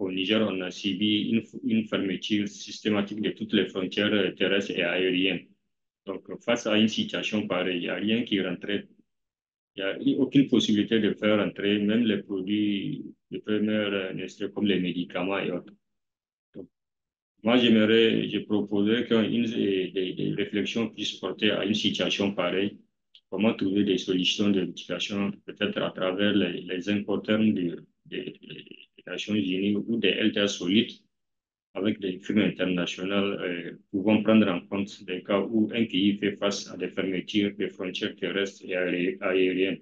au Niger, on a subi une, fermeture systématique de toutes les frontières terrestres et aériennes. Donc, face à une situation pareille, il n'y a rien qui rentrait. Il n'y a aucune possibilité de faire entrer même les produits de première nécessité comme les médicaments et autres. moi, j'aimerais, je proposerais que des, réflexions puisse porter à une situation pareille. Comment trouver des solutions de mitigation, peut-être à travers les, les importants de Nations ou des LTA solides avec des firmes internationales euh, pouvant prendre en compte des cas où un pays fait face à des fermetures des frontières terrestres et aériennes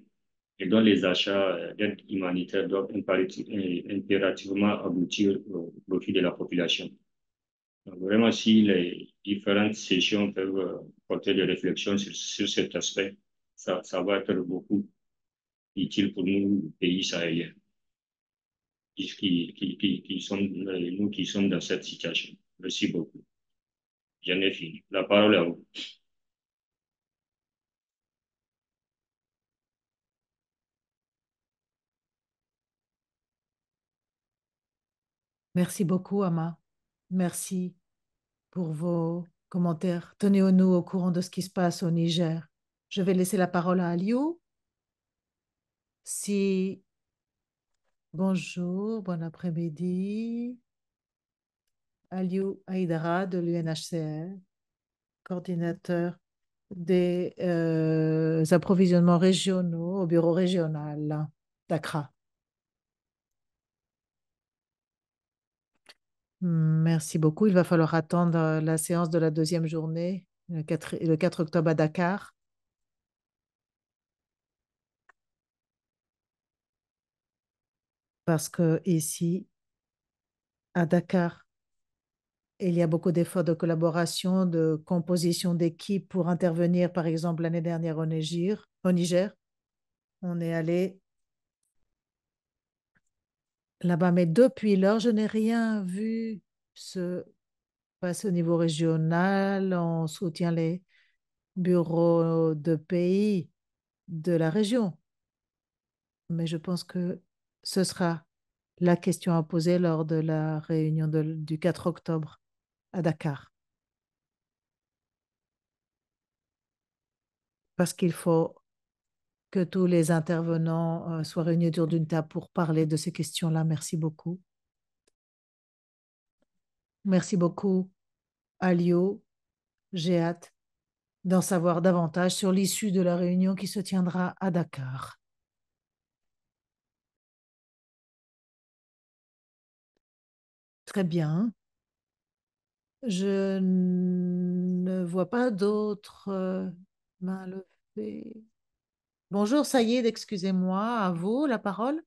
et dont les achats euh, d'aide humanitaire doivent euh, impérativement aboutir au profit de la population. Donc vraiment, si les différentes sessions peuvent porter des réflexions sur, cet aspect, ça, ça va être beaucoup utile pour nous, pays sahéliens qui, sont, euh, nous qui sommes dans cette situation. Merci beaucoup. J'en ai fini. La parole est à vous. Merci beaucoup, Ama. Merci pour vos commentaires. Tenez-nous au courant de ce qui se passe au Niger. Je vais laisser la parole à Aliou. Si Bonjour, bon après-midi. Aliou Aïdara de l'UNHCR, coordinateur des euh, approvisionnements régionaux au bureau régional d'Accra. Merci beaucoup. Il va falloir attendre euh, la séance de la deuxième journée, le 4 octobre à Dakar. Parce que ici, à Dakar, il y a beaucoup d'efforts de collaboration, de composition d'équipes pour intervenir. Par exemple, l'année dernière au Niger, au Niger, on est allé là-bas. Mais depuis lors, je n'ai rien vu se passer au niveau régional. On soutient les bureaux de pays de la région. Mais je pense que ce sera la question à poser lors de la réunion du 4 octobre à Dakar. Parce qu'il faut que tous les intervenants euh, soient réunis autour d'une table pour parler de ces questions-là. Merci beaucoup. Merci beaucoup, Alio. J'ai hâte d'en savoir davantage sur l'issue de la réunion qui se tiendra à Dakar. très bien. Je ne vois pas d'autres euh, mains levées. Bonjour, ça y est, excusez-moi. À vous la parole.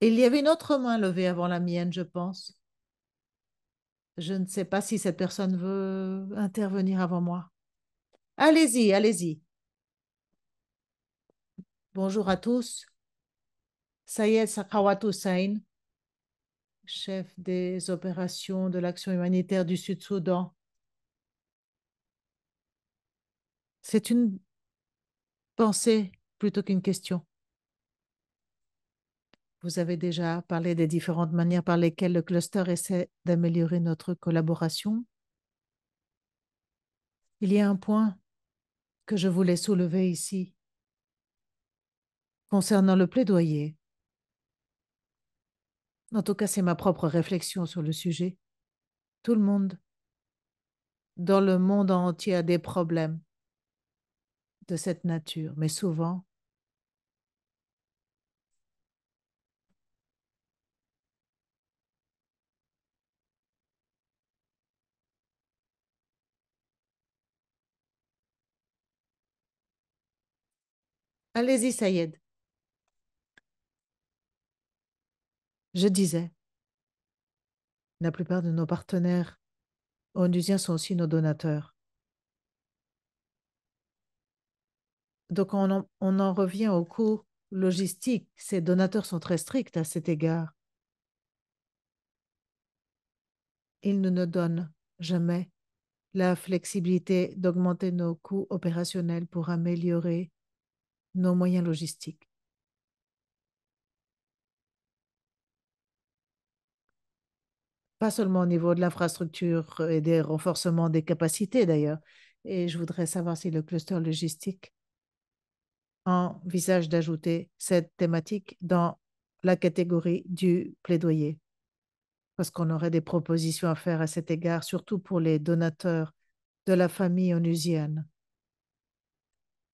Il y avait une autre main levée avant la mienne, je pense. Je ne sais pas si cette personne veut intervenir avant moi. Allez-y, allez-y. Bonjour à tous. Sayed Sakhawat Hussein, chef des opérations de l'action humanitaire du Sud-Soudan. C'est une pensée plutôt qu'une question. Vous avez déjà parlé des différentes manières par lesquelles le cluster essaie d'améliorer notre collaboration. Il y a un point que je voulais soulever ici Concernant le plaidoyer, en tout cas c'est ma propre réflexion sur le sujet, tout le monde dans le monde entier a des problèmes de cette nature, mais souvent Allez-y, Sayed. Je disais, la plupart de nos partenaires onusiens sont aussi nos donateurs. Donc on en, revient au coûts logistique. Ces donateurs sont très stricts à cet égard. Ils ne nous donnent jamais la flexibilité d'augmenter nos coûts opérationnels pour améliorer nos moyens logistiques. pas seulement au niveau de l'infrastructure et des renforcements des capacités d'ailleurs. Et je voudrais savoir si le cluster logistique envisage d'ajouter cette thématique dans la catégorie du plaidoyer, parce qu'on aurait des propositions à faire à cet égard, surtout pour les donateurs de la famille onusienne.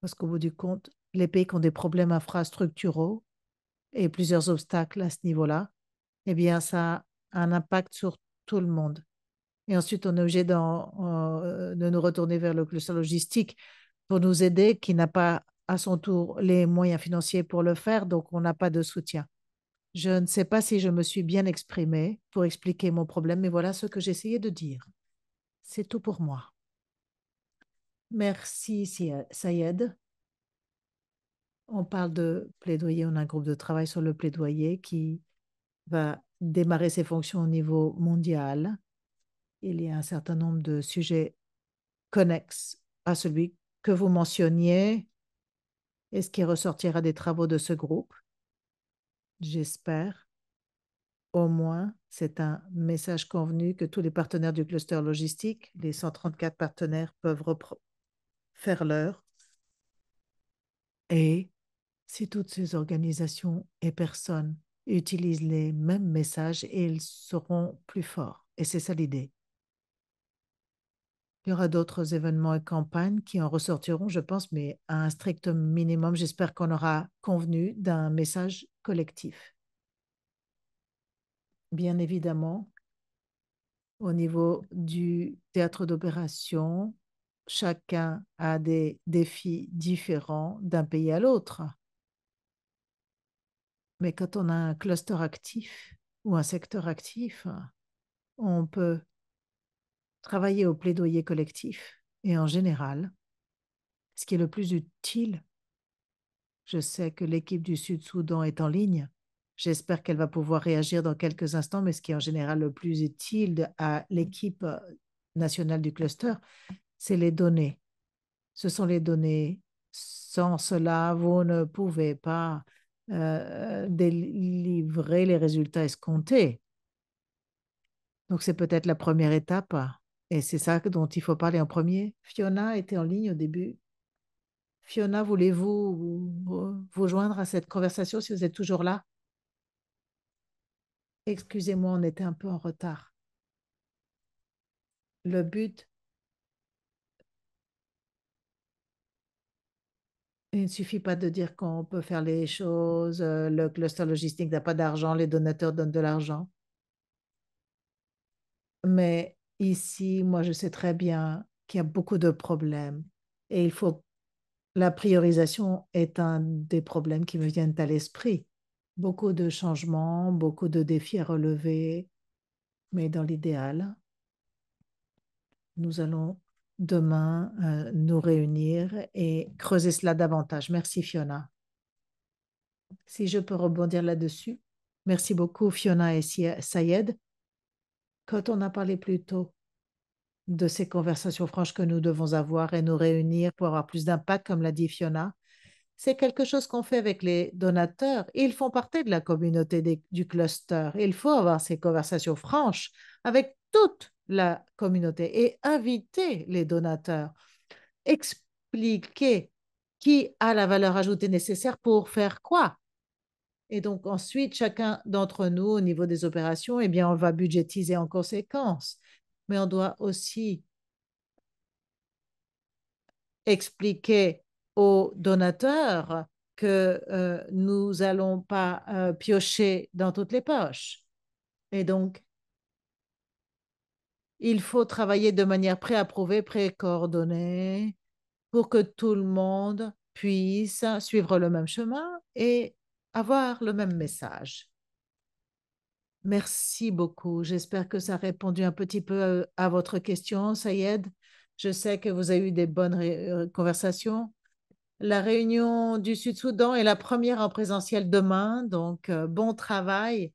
Parce qu'au bout du compte, les pays qui ont des problèmes infrastructuraux et plusieurs obstacles à ce niveau-là, eh bien, ça un impact sur tout le monde. Et ensuite, on est obligé euh, de nous retourner vers le cluster logistique pour nous aider, qui n'a pas à son tour les moyens financiers pour le faire, donc on n'a pas de soutien. Je ne sais pas si je me suis bien exprimée pour expliquer mon problème, mais voilà ce que j'essayais de dire. C'est tout pour moi. Merci, Sayed. On parle de plaidoyer, on a un groupe de travail sur le plaidoyer qui va démarrer ses fonctions au niveau mondial, il y a un certain nombre de sujets connexes à celui que vous mentionniez et ce qui ressortira des travaux de ce groupe. J'espère. Au moins, c'est un message convenu que tous les partenaires du cluster logistique, les 134 partenaires, peuvent faire leur. Et si toutes ces organisations et personnes utilisent les mêmes messages et ils seront plus forts. Et c'est ça l'idée. Il y aura d'autres événements et campagnes qui en ressortiront, je pense, mais à un strict minimum, j'espère qu'on aura convenu d'un message collectif. Bien évidemment, au niveau du théâtre d'opération, chacun a des défis différents d'un pays à l'autre. Mais quand on a un cluster actif ou un secteur actif, on peut travailler au plaidoyer collectif et en général, ce qui est le plus utile, je sais que l'équipe du Sud-Soudan est en ligne. J'espère qu'elle va pouvoir réagir dans quelques instants, mais ce qui est en général le plus utile à l'équipe euh, nationale du cluster, c'est les données. Ce sont les données. Sans cela, vous ne pouvez pas euh, délivrer les résultats escomptés. Donc c'est peut-être la première étape et c'est ça dont il faut parler en premier. Fiona était en ligne au début. Fiona, voulez-vous vous joindre à cette conversation si vous êtes toujours là Excusez-moi, on était un peu en retard. Le but Il ne suffit pas de dire qu'on peut faire les choses, euh, le cluster logistique n'a pas d'argent, les donateurs donnent de l'argent. Mais ici, moi, je sais très bien qu'il y a beaucoup de problèmes et il faut la priorisation est un des problèmes qui me viennent à l'esprit. Beaucoup de changements, beaucoup de défis à relever, mais dans l'idéal, nous allons demain euh, nous réunir et creuser cela davantage. Merci Fiona. Si je peux rebondir là-dessus, merci beaucoup Fiona et Sayed. Quand on a parlé plus tôt de ces conversations franches que nous devons avoir et nous réunir pour avoir plus d'impact, comme l'a dit Fiona, c'est quelque chose qu'on fait avec les donateurs. Ils font partie de la communauté du cluster. Il faut avoir ces conversations franches avec toutes la communauté et inviter les donateurs, expliquer qui a la valeur ajoutée nécessaire pour faire quoi. Et donc ensuite, chacun d'entre nous, au niveau des opérations, eh bien, on va budgétiser en conséquence. Mais on doit aussi expliquer aux donateurs que euh, nous n'allons pas euh, piocher dans toutes les poches. Et donc, il faut travailler de manière préapprouvée, précoordonnée, pour que tout le monde puisse suivre le même chemin et avoir le même message. Merci beaucoup. J'espère que ça a répondu un petit peu euh, à, votre question, Sayed. Je sais que vous avez eu des bonnes euh, conversations. La réunion du Sud-Soudan est la première en présentiel demain, donc euh, bon travail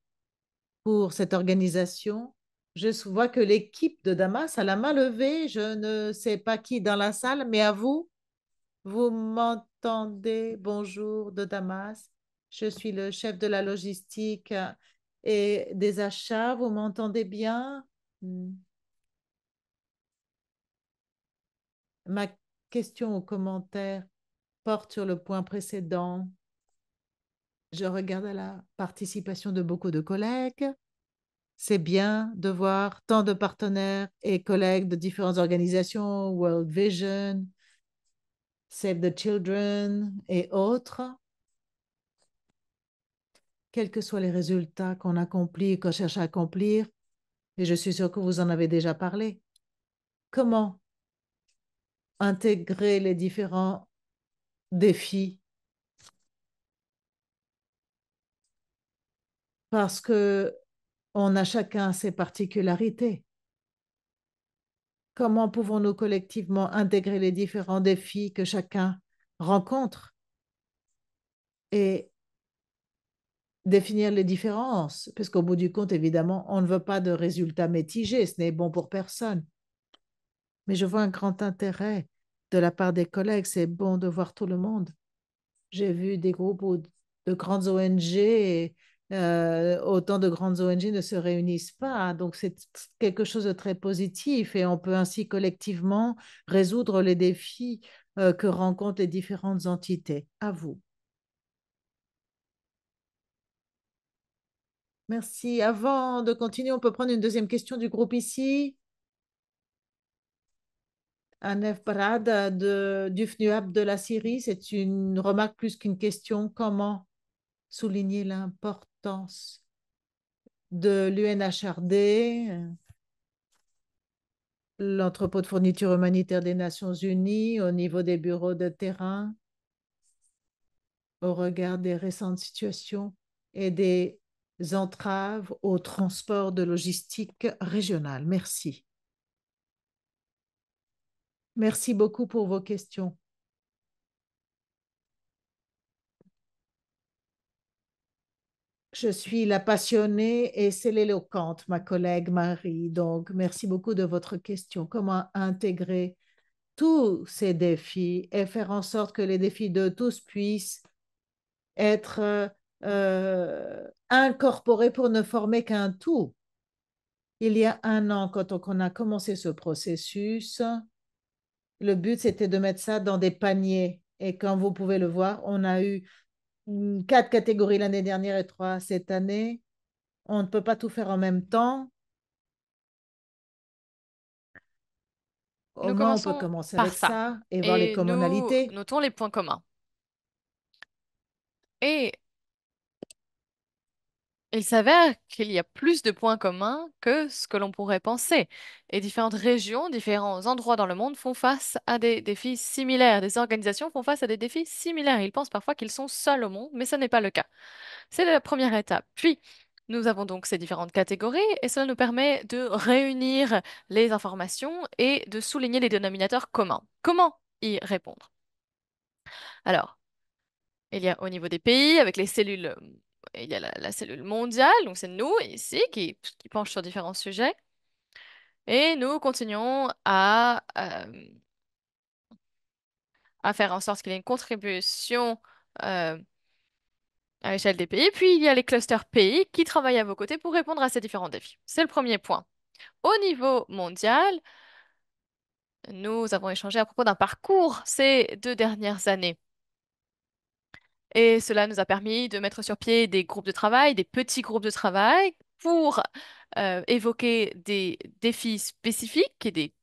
pour cette organisation. Je vois que l'équipe de Damas a la main levée. Je ne sais pas qui dans la salle, mais à vous. Vous m'entendez Bonjour de Damas. Je suis le chef de la logistique euh, et des achats. Vous m'entendez bien hmm. Ma question ou commentaire porte sur le point précédent. Je regarde la participation de beaucoup de collègues c'est bien de voir tant de partenaires et collègues de différentes organisations, World Vision, Save the Children et autres. Quels que soient les résultats qu'on accomplit, qu'on cherche à accomplir, et je suis sûre que vous en avez déjà parlé, comment intégrer les différents défis parce que on a chacun ses particularités. Comment pouvons-nous collectivement intégrer les différents défis que chacun rencontre et définir les différences Puisqu'au bout du compte, évidemment, on ne veut pas de résultats mitigés, ce n'est bon pour personne. Mais je vois un grand intérêt de la part des collègues, c'est bon de voir tout le monde. J'ai vu des groupes de grandes ONG et euh, autant de grandes ONG ne se réunissent pas. Hein. Donc c'est quelque chose de très positif et on peut ainsi collectivement résoudre les défis euh, que rencontrent les différentes entités. À vous. Merci. Avant de continuer, on peut prendre une deuxième question du groupe ici. Anef Parad euh, de, du FNUAP de la Syrie, c'est une remarque plus qu'une question. Comment souligner l'importance de l'UNHRD, l'entrepôt de fourniture humanitaire des Nations Unies, au niveau des bureaux de terrain, au regard des récentes situations et des entraves au transport de logistique régionale. Merci. Merci beaucoup pour vos questions. Je suis la passionnée et c'est l'éloquente, ma collègue Marie. Donc, merci beaucoup de votre question. Comment intégrer tous ces défis et faire en sorte que les défis de tous puissent être euh, incorporés pour ne former qu'un tout. Il y a un an, quand on a commencé ce processus, le but, c'était de mettre ça dans des paniers. Et comme vous pouvez le voir, on a eu Hum, quatre catégories l'année dernière et trois cette année. On ne peut pas tout faire en même temps. Au moins, on peut commencer par avec ça, et, voir les communalités. notons les points communs. Et il s'avère qu'il y a plus de points communs que ce que l'on pourrait penser. Et différentes régions, différents endroits dans le monde font face à des défis similaires. Des organisations font face à des défis similaires. Ils pensent parfois qu'ils sont seuls au monde, mais ce n'est pas le cas. C'est la première étape. Puis, nous avons donc ces différentes catégories et cela nous permet de réunir les informations et de souligner les dénominateurs communs. Comment y répondre Alors, il y a au niveau des pays, avec les cellules il y a la, cellule mondiale, donc c'est nous ici qui, qui penche sur différents sujets. Et nous continuons euh, à, faire en sorte qu'il y ait une contribution euh, à l'échelle des pays. Puis il y a les clusters pays qui travaillent à vos côtés pour répondre à ces différents défis. C'est le premier point. Au niveau mondial, nous avons échangé à propos d'un parcours ces deux dernières années. Et cela nous a permis de mettre sur pied des groupes de travail, des petits groupes de travail pour euh, évoquer des défis spécifiques et des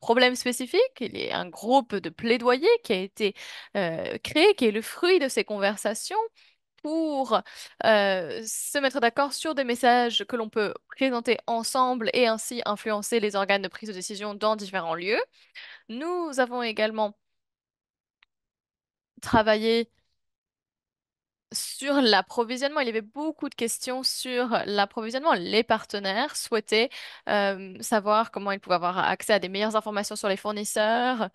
problèmes spécifiques. Il y a un groupe de plaidoyer qui a été euh, créé, qui est le fruit de ces conversations pour euh, se mettre d'accord sur des messages que l'on peut présenter ensemble et ainsi influencer les organes de prise de décision dans différents lieux. Nous avons également travaillé sur l'approvisionnement. Il y avait beaucoup de questions sur l'approvisionnement. Les partenaires souhaitaient euh, savoir comment ils pouvaient avoir accès à des meilleures informations sur les fournisseurs.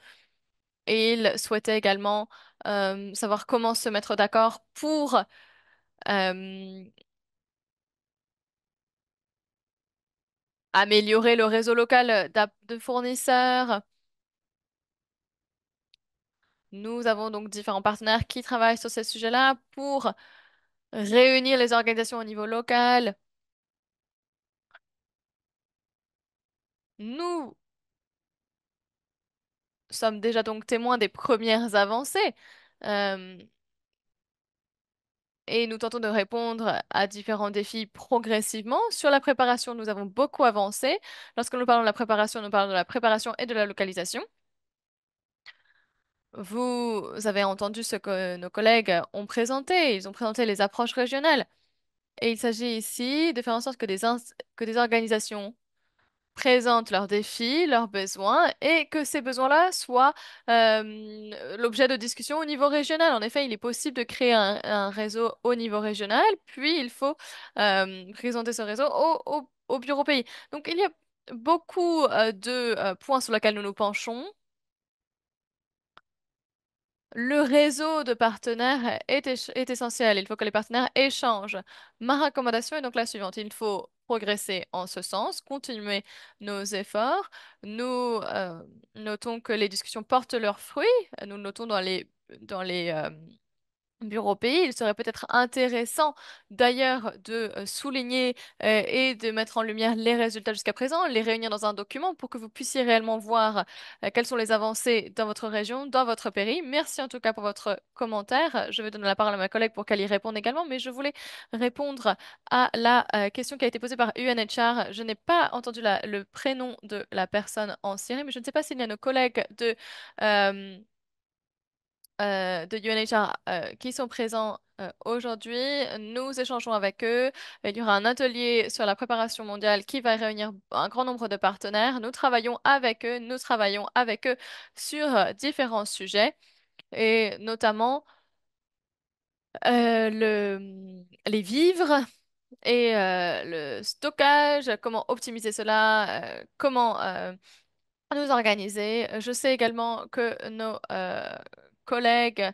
Et ils souhaitaient également euh, savoir comment se mettre d'accord pour euh, améliorer le réseau local de fournisseurs nous avons donc différents partenaires qui travaillent sur ces sujets-là pour réunir les organisations au niveau local. Nous sommes déjà donc témoins des premières avancées euh, et nous tentons de répondre à différents défis progressivement. Sur la préparation, nous avons beaucoup avancé. Lorsque nous parlons de la préparation, nous parlons de la préparation et de la localisation. Vous avez entendu ce que nos collègues ont présenté. Ils ont présenté les approches régionales. Et il s'agit ici de faire en sorte que des, que des organisations présentent leurs défis, leurs besoins, et que ces besoins-là soient euh, l'objet de discussions au niveau régional. En effet, il est possible de créer un, réseau au niveau régional, puis il faut euh, présenter ce réseau au, au, bureau pays. Donc, il y a beaucoup euh, de points sur lesquels nous nous penchons le réseau de partenaires est, essentiel. Il faut que les partenaires échangent. Ma recommandation est donc la suivante. Il faut progresser en ce sens, continuer nos efforts. Nous euh, notons que les discussions portent leurs fruits. Nous notons dans les, dans les euh, bureau pays, il serait peut-être intéressant d'ailleurs de souligner et de mettre en lumière les résultats jusqu'à présent, les réunir dans un document pour que vous puissiez réellement voir quelles sont les avancées dans votre région, dans votre pays. Merci en tout cas pour votre commentaire. Je vais donner la parole à ma collègue pour qu'elle y réponde également, mais je voulais répondre à la question qui a été posée par UNHR. Je n'ai pas entendu le prénom de la personne en Syrie, mais je ne sais pas s'il y a nos collègues de euh, de UNHR euh, qui sont présents euh, aujourd'hui. Nous échangeons avec eux. Il y aura un atelier sur la préparation mondiale qui va réunir un grand nombre de partenaires. Nous travaillons avec eux, nous travaillons avec eux sur différents sujets et notamment les vivres et le stockage, comment optimiser cela, comment nous organiser. Je sais également que nos collègues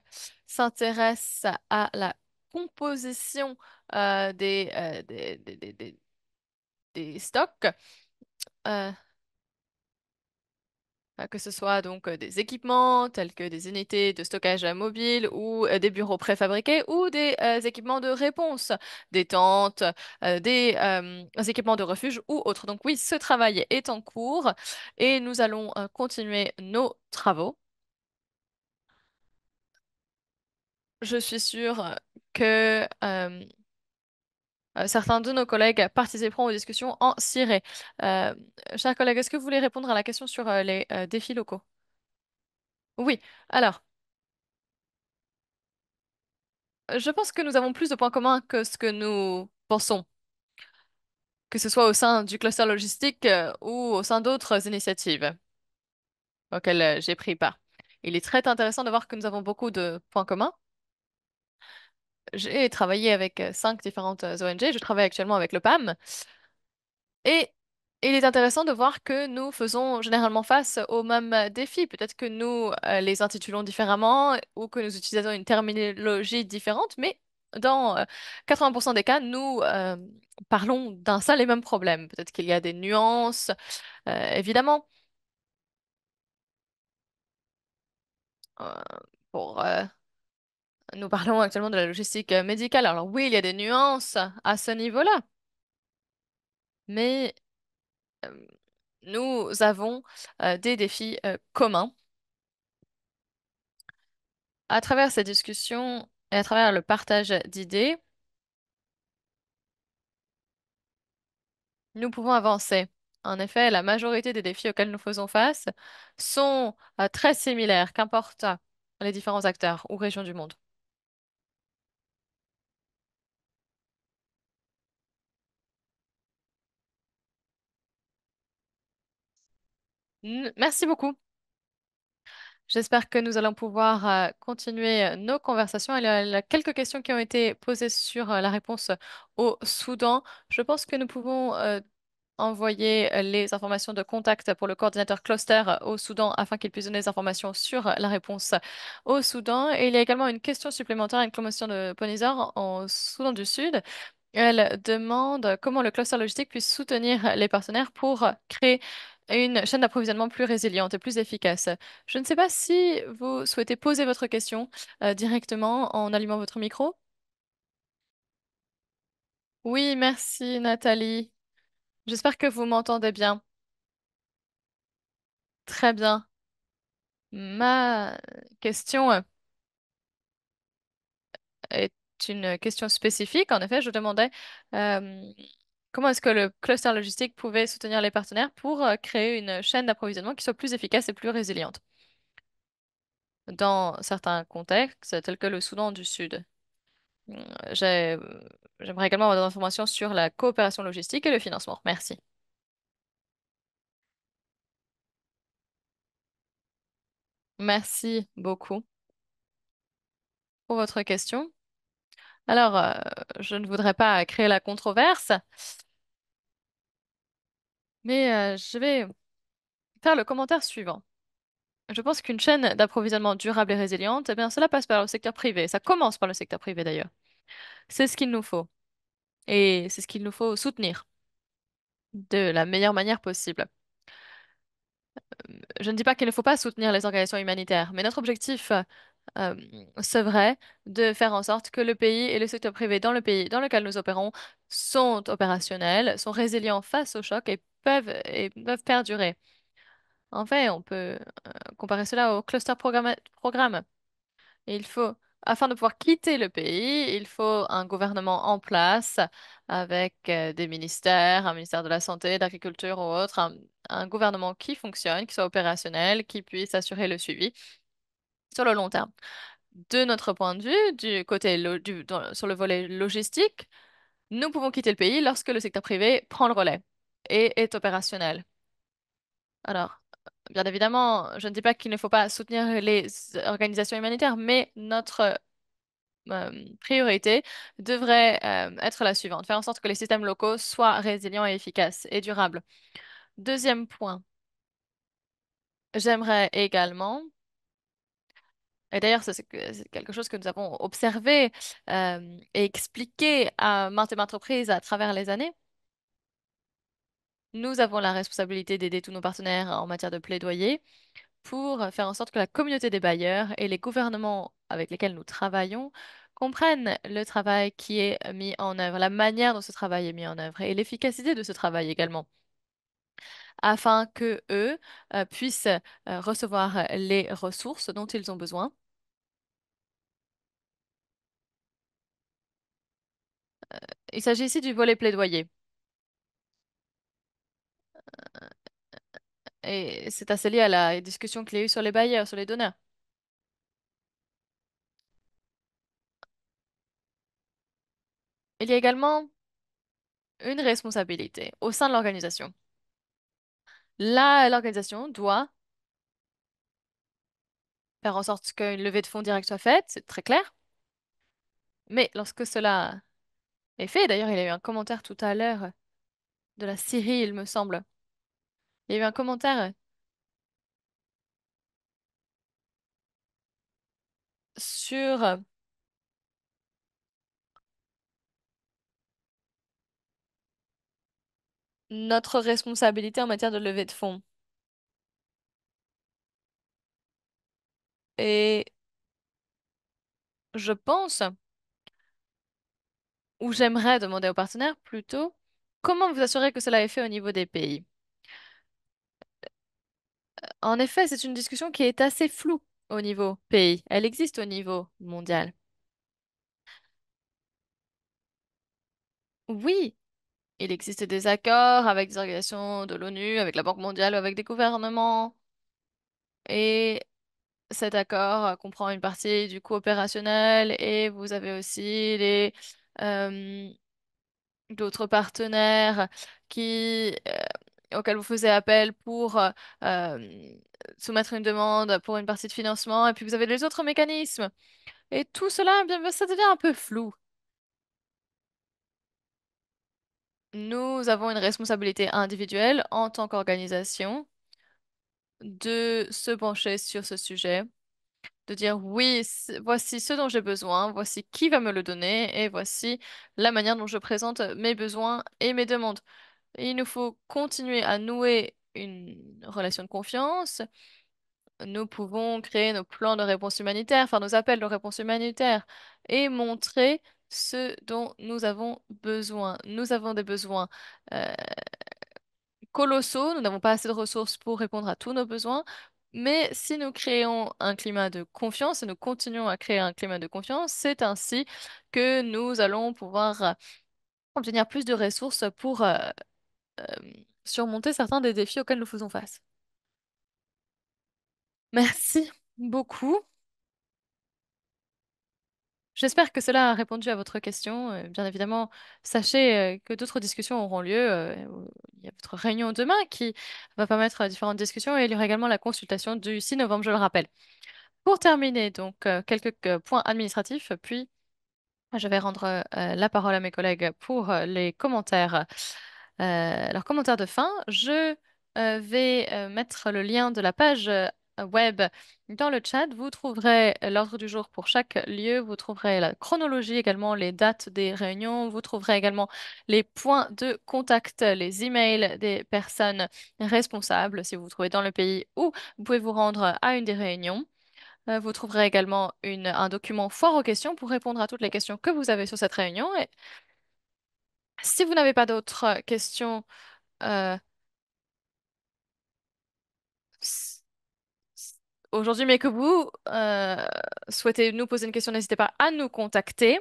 s'intéressent à la composition euh, euh, des, stocks, euh, bah, que ce soit donc des équipements tels que des unités de stockage mobile ou des bureaux préfabriqués ou des équipements de réponse, des tentes, des équipements de refuge ou autres. Donc oui, ce travail est en cours et nous allons continuer nos travaux. je suis sûre euh, que euh, certains de nos collègues participeront aux discussions en ciré. Euh, chers collègues, est-ce que vous voulez répondre à la question sur les défis locaux? Oui, alors, je pense que nous avons plus de points communs que ce que nous pensons, que ce soit au sein du cluster logistique ou au sein d'autres initiatives auxquelles j'ai pris part. Il est très intéressant de voir que nous avons beaucoup de points communs j'ai travaillé avec euh, cinq différentes euh, ONG. Je travaille actuellement avec le PAM. Et il est intéressant de voir que nous faisons généralement face aux mêmes défis. Peut-être que nous euh, les intitulons différemment ou que nous utilisons une terminologie différente, mais dans 80% des cas, nous parlons d'un seul et même problème. Peut-être qu'il y a des nuances, évidemment. pour nous parlons actuellement de la logistique euh, médicale. Alors oui, il y a des nuances à ce niveau-là, mais euh, nous avons euh, des défis communs. À travers ces discussions et à travers le partage d'idées, nous pouvons avancer. En effet, la majorité des défis auxquels nous faisons face sont très similaires, qu'importe les différents acteurs ou régions du monde. Merci beaucoup. J'espère que nous allons pouvoir euh, continuer euh, nos conversations. Il y a quelques questions qui ont été posées sur euh, la réponse au Soudan. Je pense que nous pouvons envoyer les informations de contact pour le coordinateur cluster au Soudan afin qu'il puisse donner des informations sur la réponse au Soudan. Et il y a également une question supplémentaire, une question de Ponisor en Soudan du Sud. Elle demande comment le cluster logistique puisse soutenir les partenaires pour créer une chaîne d'approvisionnement plus résiliente et plus efficace. Je ne sais pas si vous souhaitez poser votre question euh, directement en allumant votre micro. Oui, merci Nathalie. J'espère que vous m'entendez bien. Très bien. Ma question euh, est une question spécifique. En effet, je demandais euh, comment est-ce que le cluster logistique pouvait soutenir les partenaires pour euh, créer une chaîne d'approvisionnement qui soit plus efficace et plus résiliente dans certains contextes, tels que le Soudan du Sud. Hum, j'aimerais également avoir des informations sur la coopération logistique et le financement. Merci. Merci beaucoup pour votre question. Alors, euh, je ne voudrais pas créer la controverse, mais euh, je vais faire le commentaire suivant. Je pense qu'une chaîne d'approvisionnement durable et résiliente, eh bien, cela passe par le secteur privé. Ça commence par le secteur privé d'ailleurs. C'est ce qu'il nous faut. Et c'est ce qu'il nous faut soutenir de la meilleure manière possible. Euh, je ne dis pas qu'il ne faut pas soutenir les organisations humanitaires, mais notre objectif euh, c'est vrai, de faire en sorte que le pays et le secteur privé dans le pays dans lequel nous opérons sont opérationnels, sont résilients face au choc et peuvent, et peuvent perdurer. En fait, on peut euh, comparer cela au cluster programme, Il faut, afin de pouvoir quitter le pays, il faut un gouvernement en place avec euh, des ministères, un ministère de la Santé, d'agriculture ou autre, un gouvernement qui fonctionne, qui soit opérationnel, qui puisse assurer le suivi sur le long terme. De notre point de vue, du côté sur le volet logistique, nous pouvons quitter le pays lorsque le secteur privé prend le relais et est opérationnel. Alors, bien évidemment, je ne dis pas qu'il ne faut pas soutenir les organisations humanitaires, mais notre euh, priorité devrait euh, être la suivante, faire en sorte que les systèmes locaux soient résilients et efficaces et durables. Deuxième point, j'aimerais également et d'ailleurs, c'est quelque chose que nous avons observé euh, et expliqué à maintes et à travers les années. Nous avons la responsabilité d'aider tous nos partenaires en matière de plaidoyer pour faire en sorte que la communauté des bailleurs et les gouvernements avec lesquels nous travaillons comprennent le travail qui est mis en œuvre, la manière dont ce travail est mis en œuvre et l'efficacité de ce travail également afin que eux euh, puissent euh, recevoir les ressources dont ils ont besoin. Euh, il s'agit ici du volet plaidoyer. Et c'est assez lié à la discussion qu'il y a eu sur les bailleurs, sur les donneurs. Il y a également une responsabilité au sein de l'organisation. Là, l'organisation doit faire en sorte qu'une levée de fonds directe soit faite, c'est très clair. Mais lorsque cela est fait, d'ailleurs, il y a eu un commentaire tout à l'heure de la Syrie, il me semble. Il y a eu un commentaire sur notre responsabilité en matière de levée de fonds. Et je pense, ou j'aimerais demander aux partenaires plutôt, comment vous assurez que cela est fait au niveau des pays? En effet, c'est une discussion qui est assez floue au niveau pays. Elle existe au niveau mondial. Oui, il existe des accords avec des organisations de l'ONU, avec la Banque mondiale avec des gouvernements. Et cet accord euh, comprend une partie du coût opérationnel et vous avez aussi les euh, d'autres partenaires euh, auxquels vous faisiez appel pour soumettre une demande pour une partie de financement et puis vous avez les autres mécanismes. Et tout cela, ça devient un peu flou. nous avons une responsabilité individuelle en tant qu'organisation de se pencher sur ce sujet, de dire oui, voici ce dont j'ai besoin, voici qui va me le donner et voici la manière dont je présente mes besoins et mes demandes. il nous faut continuer à nouer une relation de confiance. Nous pouvons créer nos plans de réponse humanitaire, faire nos appels de réponse humanitaire et montrer ce dont nous avons besoin. Nous avons des besoins euh, colossaux, nous n'avons pas assez de ressources pour répondre à tous nos besoins, mais si nous créons un climat de confiance et nous continuons à créer un climat de confiance, c'est ainsi que nous allons pouvoir euh, obtenir plus de ressources pour euh, surmonter certains des défis auxquels nous faisons face. Merci beaucoup. J'espère que cela a répondu à votre question. Euh, bien évidemment, sachez euh, que d'autres discussions auront lieu. Euh, il y a votre réunion demain qui va permettre différentes discussions et il y aura également la consultation du 6 novembre, je le rappelle. Pour terminer, donc, quelques points administratifs, puis je vais rendre la parole à mes collègues pour les commentaires. Euh, leurs commentaires de fin, je vais mettre le lien de la page web dans le chat. Vous trouverez l'ordre du jour pour chaque lieu. Vous trouverez la chronologie également, les dates des réunions. Vous trouverez également les points de contact, les emails des personnes responsables si vous vous trouvez dans le pays où vous pouvez vous rendre à une des réunions. Euh, vous trouverez également un document foire aux questions pour répondre à toutes les questions que vous avez sur cette réunion. Et si vous n'avez pas d'autres questions, euh, Aujourd'hui, mais que vous euh, souhaitez nous poser une question, n'hésitez pas à nous contacter.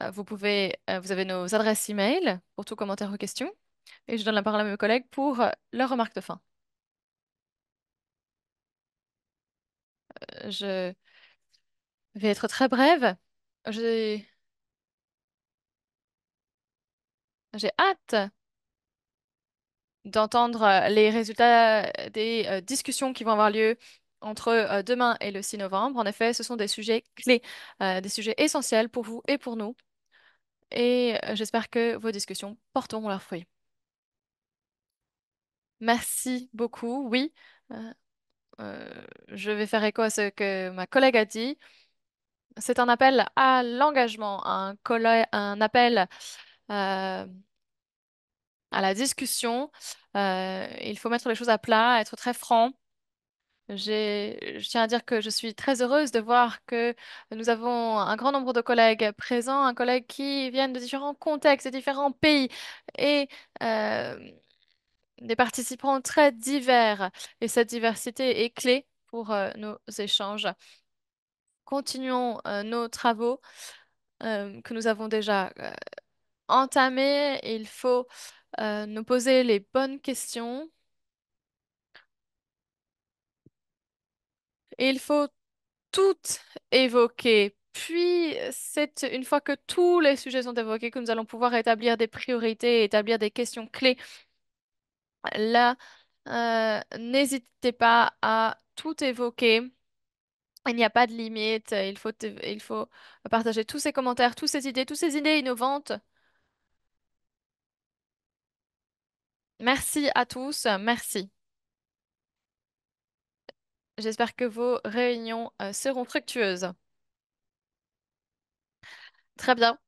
Euh, vous pouvez, euh, vous avez nos adresses e-mail pour tout commentaire ou question. Et je donne la parole à mes collègues pour leurs remarques de fin. je vais être très brève. J'ai hâte d'entendre les résultats des discussions qui vont avoir lieu entre euh, demain et le 6 novembre. En effet, ce sont des sujets clés, euh, des sujets essentiels pour vous et pour nous. Et euh, j'espère que vos discussions porteront leurs fruits. Merci beaucoup. Oui, je vais faire écho à ce que ma collègue a dit. C'est un appel à l'engagement, un, appel à la discussion. il faut mettre les choses à plat, être très franc. Je tiens à dire que je suis très heureuse de voir que nous avons un grand nombre de collègues présents, un collègue qui viennent de différents contextes, de différents pays et euh, des participants très divers. Et cette diversité est clé pour euh, nos échanges. Continuons euh, nos travaux que nous avons déjà entamés. Il faut nous poser les bonnes questions Il faut tout évoquer. Puis, c'est une fois que tous les sujets sont évoqués que nous allons pouvoir établir des priorités, établir des questions clés. Là, euh, n'hésitez pas à tout évoquer. Il n'y a pas de limite. Il faut, il faut partager tous ces commentaires, toutes ces idées, toutes ces idées innovantes. Merci à tous. Merci. J'espère que vos réunions euh, seront fructueuses. Très bien.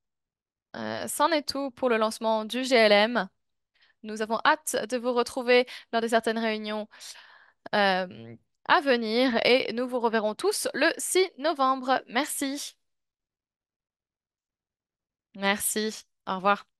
Euh, c'en est tout pour le lancement du GLM. Nous avons hâte de vous retrouver lors de certaines réunions euh, à venir et nous vous reverrons tous le 6 novembre. Merci. Merci. Au revoir.